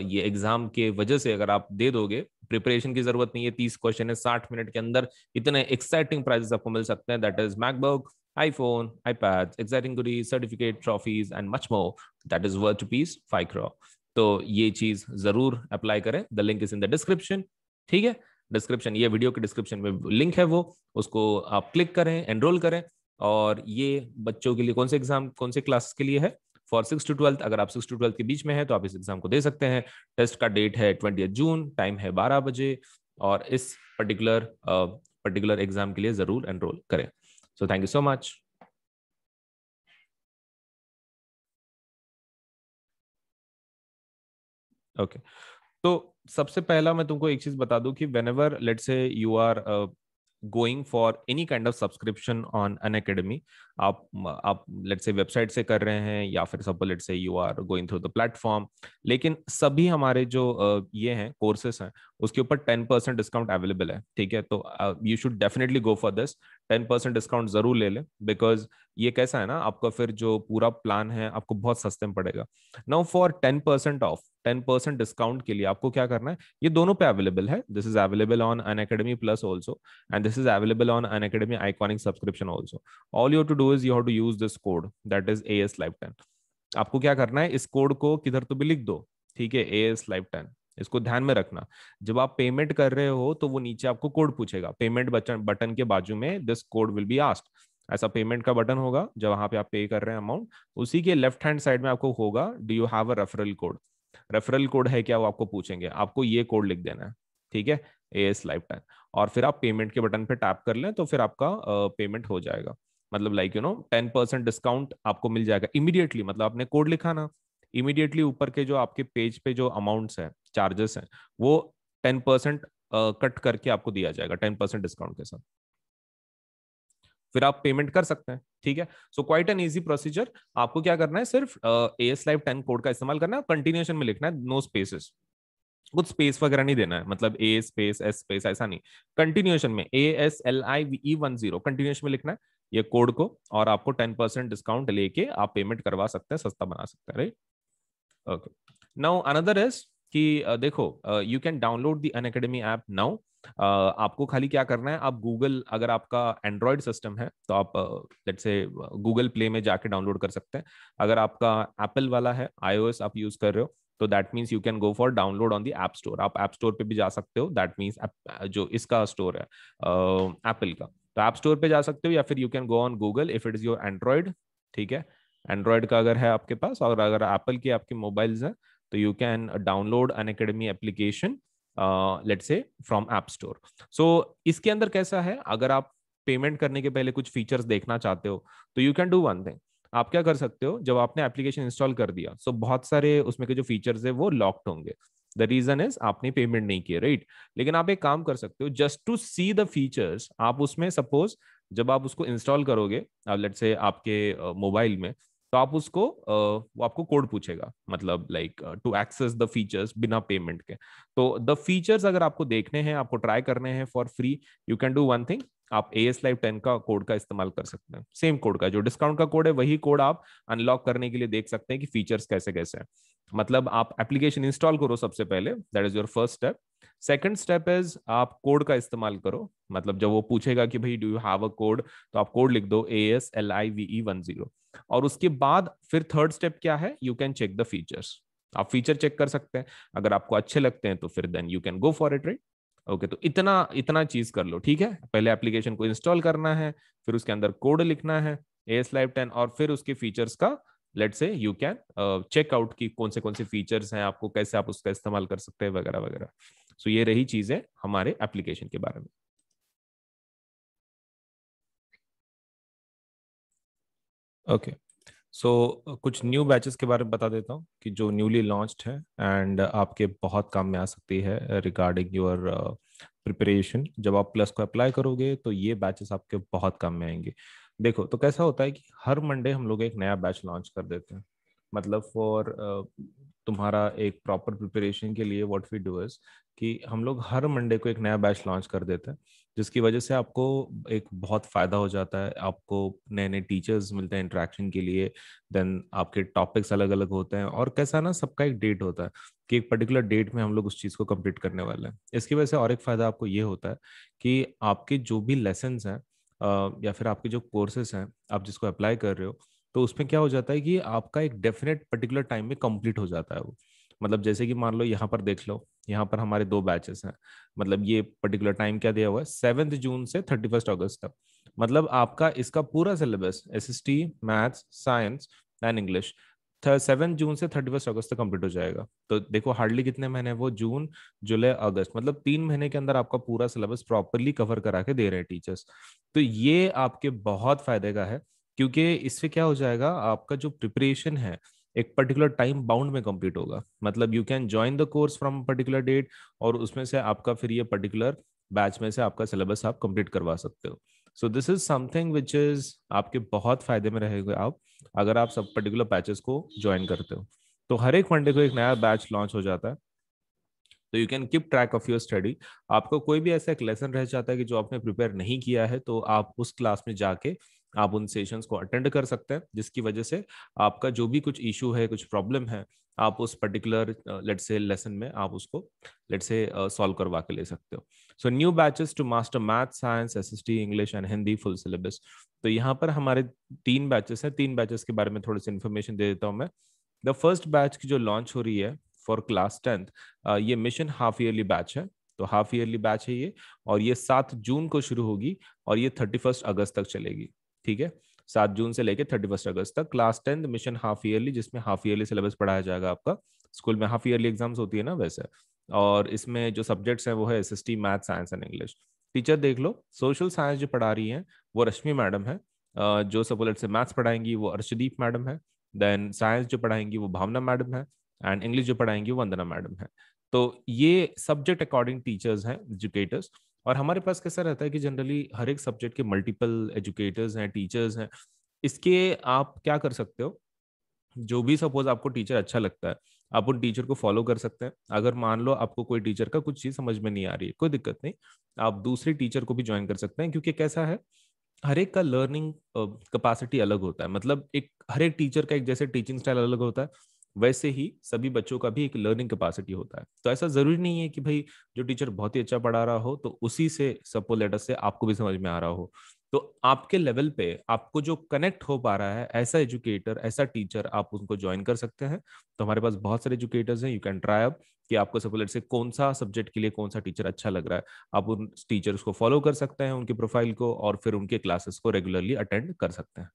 ये एग्जाम के वजह से अगर आप दे दोगे प्रिपरेशन की जरूरत नहीं है तीस क्वेश्चन है साठ मिनट के अंदर इतने एक्साइटिंग प्राइजेस आपको मिल सकते हैं that is MacBook iPhone iPad exciting goodies, certificate trophies and much more that is worth piece five तो ये चीज जरूर अप्लाई करें the link is in the description ठीक है डिस्क्रिप्शन ये वीडियो के डिस्क्रिप्शन में लिंक है वो उसको आप क्लिक करें एनरोल करें और ये बच्चों के लिए कौन से एग्जाम कौन से क्लास के लिए है फॉर सिक्स टू ट्वेल्थ अगर आप सिक्स टू ट्वेल्थ के बीच में है तो आप इस एग्जाम को दे सकते हैं टेस्ट का डेट है ट्वेंटी जून टाइम है बारह बजे और इस पर्टिकुलर पर्टिकुलर एग्जाम के लिए जरूर एनरोल करें so thank you so much okay okay. तो सबसे पहला मैं तुमको एक चीज बता दूं कि whenever let say you are going for any kind of subscription on Unacademy आप आप लेट से वेबसाइट से कर रहे हैं या फिर सब let say you are going through the platform लेकिन सभी हमारे जो ये हैं कोर्सेस हैं उसके ऊपर टेन परसेंट डिस्काउंट अवेलेबल है ठीक है तो you should definitely go for this ten percent discount जरूर ले लें बिकॉज ये कैसा है ना आपका फिर जो पूरा प्लान है आपको बहुत सस्ते में पड़ेगा now for ten percent off ten percent discount के लिए आपको क्या करना है ये दोनों पे अवेलेबल है this is available on Unacademy plus also and this is available on Unacademy iconic subscription also all you to do is you you to use this code that is A S life ten आपको क्या करना है इस code को किधर तो भी लिख दो ठीक है ए एस लाइफ टेन इसको ध्यान में रखना जब आप पेमेंट कर रहे हो तो वो नीचे आपको कोड पूछेगा पेमेंट बटन बटन के बाजू में this code will be asked ऐसा पेमेंट का बटन होगा जब वहां पे आप पे कर रहे हैं अमाउंट उसी के लेफ्ट हैंड साइड में आपको होगा do you have a referral code referral code है क्या वो आपको पूछेंगे आपको ये कोड लिख देना है ठीक है ए एस लाइफ टाइम और फिर आप पेमेंट के बटन पे टैप कर लें तो फिर आपका पेमेंट हो जाएगा मतलब like you know ten percent discount आपको मिल जाएगा इमीडिएटली मतलब आपने कोड लिखा ना इमीडिएटली ऊपर के जो आपके पेज पे जो अमाउंट्स है चार्जेस हैं वो टेन परसेंट कट करके आपको दिया जाएगा टेन परसेंट डिस्काउंट के साथ फिर आप पेमेंट कर सकते हैं ठीक है so quite an easy procedure आपको क्या करना है सिर्फ A S live ten code का इस्तेमाल करना है कंटिन्यूशन में लिखना है नो स्पेसेस कुछ स्पेस वगैरह नहीं देना है मतलब ए स्पेस एस स्पेस ऐसा नहीं कंटिन्यूएशन में A S L I V one zero continuation में लिखना है ये कोड को और आपको टेन परसेंट डिस्काउंट लेके आप पेमेंट करवा सकते हैं सस्ता बना सकते हैं right okay now another is कि देखो you can download the Unacademy app now आपको खाली क्या करना है आप गूगल अगर आपका एंड्रॉयड सिस्टम है तो आप लेट से गूगल प्ले में जाके डाउनलोड कर सकते हैं अगर आपका एप्पल वाला है आईओएस आप यूज कर रहे हो तो that means you can go for download on the app store आप ऐप स्टोर पे भी जा सकते हो दैट मीन्स जो इसका स्टोर है एप्पल का तो ऐप स्टोर पे जा सकते हो या फिर you can go on Google if it is your Android ठीक है एंड्रॉयड का अगर है आपके पास और अगर एप्पल के आपके मोबाइल्स हैं तो you can download Unacademy application let's say from app store so इसके अंदर कैसा है अगर आप पेमेंट करने के पहले कुछ फीचर्स देखना चाहते हो तो you can do one thing आप क्या कर सकते हो जब आपने एप्लीकेशन इंस्टॉल कर दिया सो so बहुत सारे उसमें के जो फीचर्स है वो लॉक्ड होंगे द रीजन इज आपने पेमेंट नहीं किया राइट लेकिन आप एक काम कर सकते हो just to see the features आप उसमें सपोज जब आप उसको इंस्टॉल करोगे आप लेट से आपके मोबाइल uh, में तो आप उसको uh, वो आपको कोड पूछेगा मतलब like to access the features बिना पेमेंट के तो द फीचर्स अगर आपको देखने हैं आपको ट्राई करने हैं for free you can do one thing आप ए एस लाइव टेन का कोड का इस्तेमाल कर सकते हैं सेम कोड का जो डिस्काउंट का कोड है वही कोड आप अनलॉक करने के लिए देख सकते हैं कि फीचर्स कैसे कैसे हैं मतलब आप एप्लीकेशन इंस्टॉल करो सबसे पहले that is your first step second step is आप कोड का इस्तेमाल करो मतलब जब वो पूछेगा कि भाई do you have a code तो आप कोड लिख दो A S L I V E one zero और उसके बाद फिर थर्ड स्टेप क्या है you can check the features आप फीचर चेक कर सकते हैं अगर आपको अच्छे लगते हैं तो फिर then you can go for it right okay तो इतना इतना चीज कर लो ठीक है पहले एप्लीकेशन को इंस्टॉल करना है फिर उसके अंदर कोड लिखना है एस लाइव टेन और फिर उसके फीचर्स का late say you can checkout की कौन से कौन से फीचर्स हैं आपको कैसे आप उसका इस्तेमाल कर सकते हैं वगैरह वगैरह सो ये रही चीजें हमारे एप्लीकेशन के बारे में ओके okay. सो so, कुछ न्यू बैचेस के बारे में बता देता हूँ कि जो न्यूली लॉन्च्ड है एंड आपके बहुत काम में आ सकती है रिगार्डिंग योर प्रिपरेशन जब आप प्लस को अप्लाई करोगे तो ये बैचेस आपके बहुत काम में आएंगे देखो तो कैसा होता है कि हर मंडे हम लोग एक नया बैच लॉन्च कर देते हैं मतलब फॉर तुम्हारा एक प्रॉपर प्रिपरेशन के लिए व्हाट वी डू इज कि हम लोग हर मंडे को एक नया बैच लॉन्च कर देते हैं जिसकी वजह से आपको एक बहुत फ़ायदा हो जाता है आपको नए नए टीचर्स मिलते हैं इंट्रैक्शन के लिए देन आपके टॉपिक्स अलग अलग होते हैं और कैसा ना सबका एक डेट होता है कि एक पर्टिकुलर डेट में हम लोग उस चीज़ को कंप्लीट करने वाले हैं इसकी वजह से और एक फ़ायदा आपको ये होता है कि आपके जो भी लेसन हैं या फिर आपके जो कोर्सेस हैं आप जिसको अप्लाई कर रहे हो तो उसमें क्या हो जाता है कि आपका एक डेफिनेट पर्टिकुलर टाइम में कंप्लीट हो जाता है वो मतलब जैसे कि मान लो यहाँ पर देख लो यहाँ पर हमारे दो बैचेस हैं मतलब ये पर्टिकुलर टाइम क्या दिया हुआ है सेवन्थ जून से थर्टी फर्स्ट अगस्त तक मतलब आपका इसका पूरा syllabus S S T maths science and English seven June से थर्टी फर्स्ट अगस्त तक कंप्लीट हो जाएगा तो देखो हार्डली कितने महीने वो जून जुलाई अगस्त मतलब तीन महीने के अंदर आपका पूरा सिलेबस प्रॉपरली कवर करा के दे रहे हैं टीचर्स तो ये आपके बहुत फायदे का है क्योंकि इससे क्या हो जाएगा आपका जो प्रिपरेशन है एक पर्टिकुलर टाइम बाउंड में कंप्लीट होगा मतलब you can join the course from particular date और उसमें से आपका फिर ये पर्टिकुलर बैच में से आपका सिलेबस आप कंप्लीट करवा सकते हो so this is something which is आपके बहुत फायदे में रहेगा आप अगर आप सब पर्टिकुलर बैचेस को ज्वाइन करते हो तो हर एक मंडे को एक नया बैच लॉन्च हो जाता है तो you can keep track of your study आपको कोई भी ऐसा एक लेसन रह जाता है कि जो आपने प्रिपेयर नहीं किया है तो आप उस क्लास में जाके आप उन सेशंस को अटेंड कर सकते हैं जिसकी वजह से आपका जो भी कुछ इशू है कुछ प्रॉब्लम है आप उस पर्टिकुलर लेट से लेसन में आप उसको लेट से सॉल्व करवा के ले सकते हो so new batches to master math science S S T English and Hindi full syllabus तो यहाँ पर हमारे तीन बैचेस हैं तीन बैचेस के बारे में थोड़ी सी इन्फॉर्मेशन दे देता हूँ मैं द फर्स्ट बैच की जो लॉन्च हो रही है फॉर क्लास टेंथ ये मिशन हाफ ईयरली बैच है तो हाफ ईयरली बैच है ये और ये सात जून को शुरू होगी और ये थर्टी फर्स्ट अगस्त तक चलेगी ठीक है सात जून से लेकर थर्टी फर्स्ट अगस्त तक class tenth mission half yearly जिसमें हाफ ईयरली सिलेबस पढ़ाया जाएगा आपका स्कूल में हाफ ईयरली एग्जाम्स होती है ना वैसे और इसमें जो सब्जेक्ट्स हैं वो है S S T math science and English teacher देख लो सोशल साइंस जो पढ़ा रही हैं वो रश्मि मैडम है जो सपोलेट से मैथ्स पढ़ाएंगी वो अर्शदीप मैडम है देन साइंस जो पढ़ाएंगी वो भावना मैडम है एंड इंग्लिश जो पढ़ाएंगी वो वंदना मैडम है तो ये सब्जेक्ट अकॉर्डिंग टीचर्स हैं एजुकेटर्स और हमारे पास कैसा रहता है कि जनरली हर एक सब्जेक्ट के मल्टीपल एजुकेटर्स हैं टीचर्स हैं इसके आप क्या कर सकते हो जो भी सपोज आपको टीचर अच्छा लगता है आप उन टीचर को फॉलो कर सकते हैं अगर मान लो आपको कोई टीचर का कुछ चीज़ समझ में नहीं आ रही है कोई दिक्कत नहीं आप दूसरे टीचर को भी ज्वाइन कर सकते हैं क्योंकि कैसा है हर एक का लर्निंग कैपेसिटी अलग होता है मतलब एक हर एक टीचर का एक जैसे टीचिंग स्टाइल अलग होता है वैसे ही सभी बच्चों का भी एक लर्निंग कैपेसिटी होता है तो ऐसा जरूरी नहीं है कि भाई जो टीचर बहुत ही अच्छा पढ़ा रहा हो तो उसी से सपोलेटर से आपको भी समझ में आ रहा हो तो आपके लेवल पे आपको जो कनेक्ट हो पा रहा है ऐसा एजुकेटर ऐसा टीचर आप उनको ज्वाइन कर सकते हैं तो हमारे पास बहुत सारे एजुकेटर्स हैं यू कैन ट्राई अप कि आपको सपोलेट से कौन सा सब्जेक्ट के लिए कौन सा टीचर अच्छा लग रहा है आप उन टीचर्स को फॉलो कर सकते हैं उनके प्रोफाइल को और फिर उनके क्लासेस को रेगुलरली अटेंड कर सकते हैं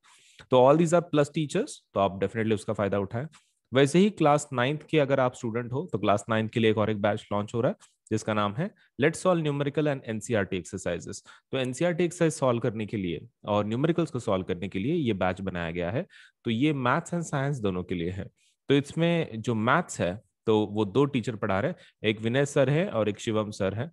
तो all these are plus teachers तो आप डेफिनेटली उसका फायदा उठाएं वैसे ही क्लास नाइन्थ के अगर आप स्टूडेंट हो तो क्लास नाइन्थ के लिए एक और एक बैच लॉन्च हो रहा है जिसका नाम है let's solve numerical and NCERT exercises तो एनसीआरटी एक्सरसाइज सॉल्व करने के लिए और न्यूमेरिकल्स को सॉल्व करने के लिए ये बैच बनाया गया है तो ये मैथ्स एंड साइंस दोनों के लिए है तो इसमें जो मैथ्स है तो वो दो टीचर पढ़ा रहे एक विनय सर है और एक शिवम सर है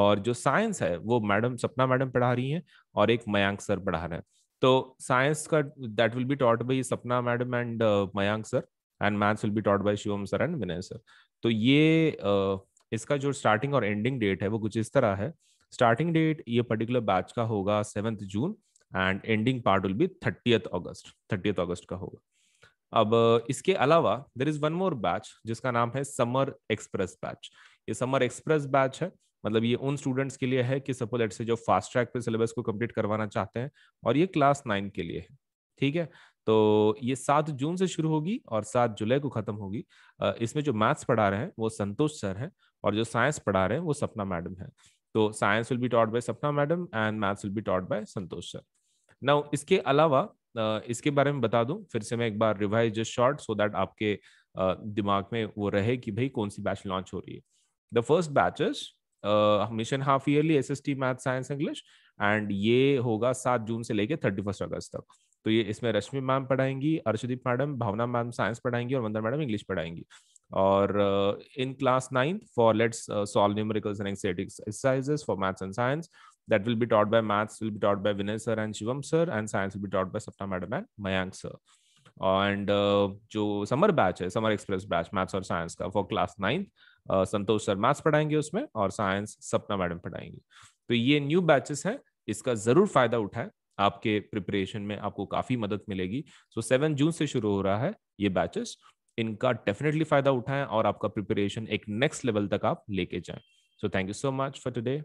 और जो साइंस है वो मैडम सपना मैडम पढ़ा रही हैं और एक मयांक सर पढ़ा रहे हैं तो साइंस का that will be taught by Sapna madam and uh, Mayank sir and maths will be taught by Shivam sir and Vinay sir तो ये इसका जो स्टार्टिंग और एंडिंग डेट है वो कुछ इस तरह है स्टार्टिंग डेट ये पर्टिकुलर बैच का होगा seventh June and ending part will be thirtieth अगस्त थर्टियथ अगस्त का होगा अब इसके अलावा there is one more batch जिसका नाम है समर एक्सप्रेस बैच ये समर एक्सप्रेस बैच है मतलब ये उन स्टूडेंट्स के लिए है कि सपोज लेट से जो फास्ट ट्रैक पे सिलेबस को कंप्लीट करवाना चाहते हैं और ये क्लास नाइन के लिए है ठीक है तो ये सात जून से शुरू होगी और सात जुलाई को खत्म होगी इसमें जो मैथ्स पढ़ा रहे हैं वो संतोष सर हैं और जो साइंस पढ़ा रहे हैं वो सपना मैडम है तो science will be taught by Sapna madam and maths will be taught by Santosh sir now इसके अलावा इसके बारे में बता दूं फिर से मैं एक बार revise just short so that आपके दिमाग में वो रहे कि भाई कौन सी बैच लॉन्च हो रही है the first batches mission half yearly S S T math science English and ये होगा सात जून से लेके थर्टी फर्स्ट अगस्त तक तो ये इसमें रश्मि मैम पढ़ाएंगी Arshdeep madam Bhavna ma'am science पढ़ाएंगी और वंदना मैडम इंग्लिश पढ़ाएंगी और in class ninth for let's solve numericals and एंग्जाइटिक्स exercises for maths and science that will be taught by maths will be taught by Vinay sir and Shivam sir and science will be taught by Sapna madam and Mayank sir and जो summer batch है summer express batch maths और science का for class ninth Santosh sir maths पढ़ाएंगे उसमें और science सपना madam पढ़ाएंगे तो ये न्यू बैचेस हैं इसका जरूर फायदा उठाएं आपके प्रिपरेशन में आपको काफी मदद मिलेगी सो सेवन जून से शुरू हो रहा है ये बैचेस इनका डेफिनेटली फायदा उठाएं और आपका प्रिपरेशन एक नेक्स्ट लेवल तक आप लेके जाएं so thank you so much for today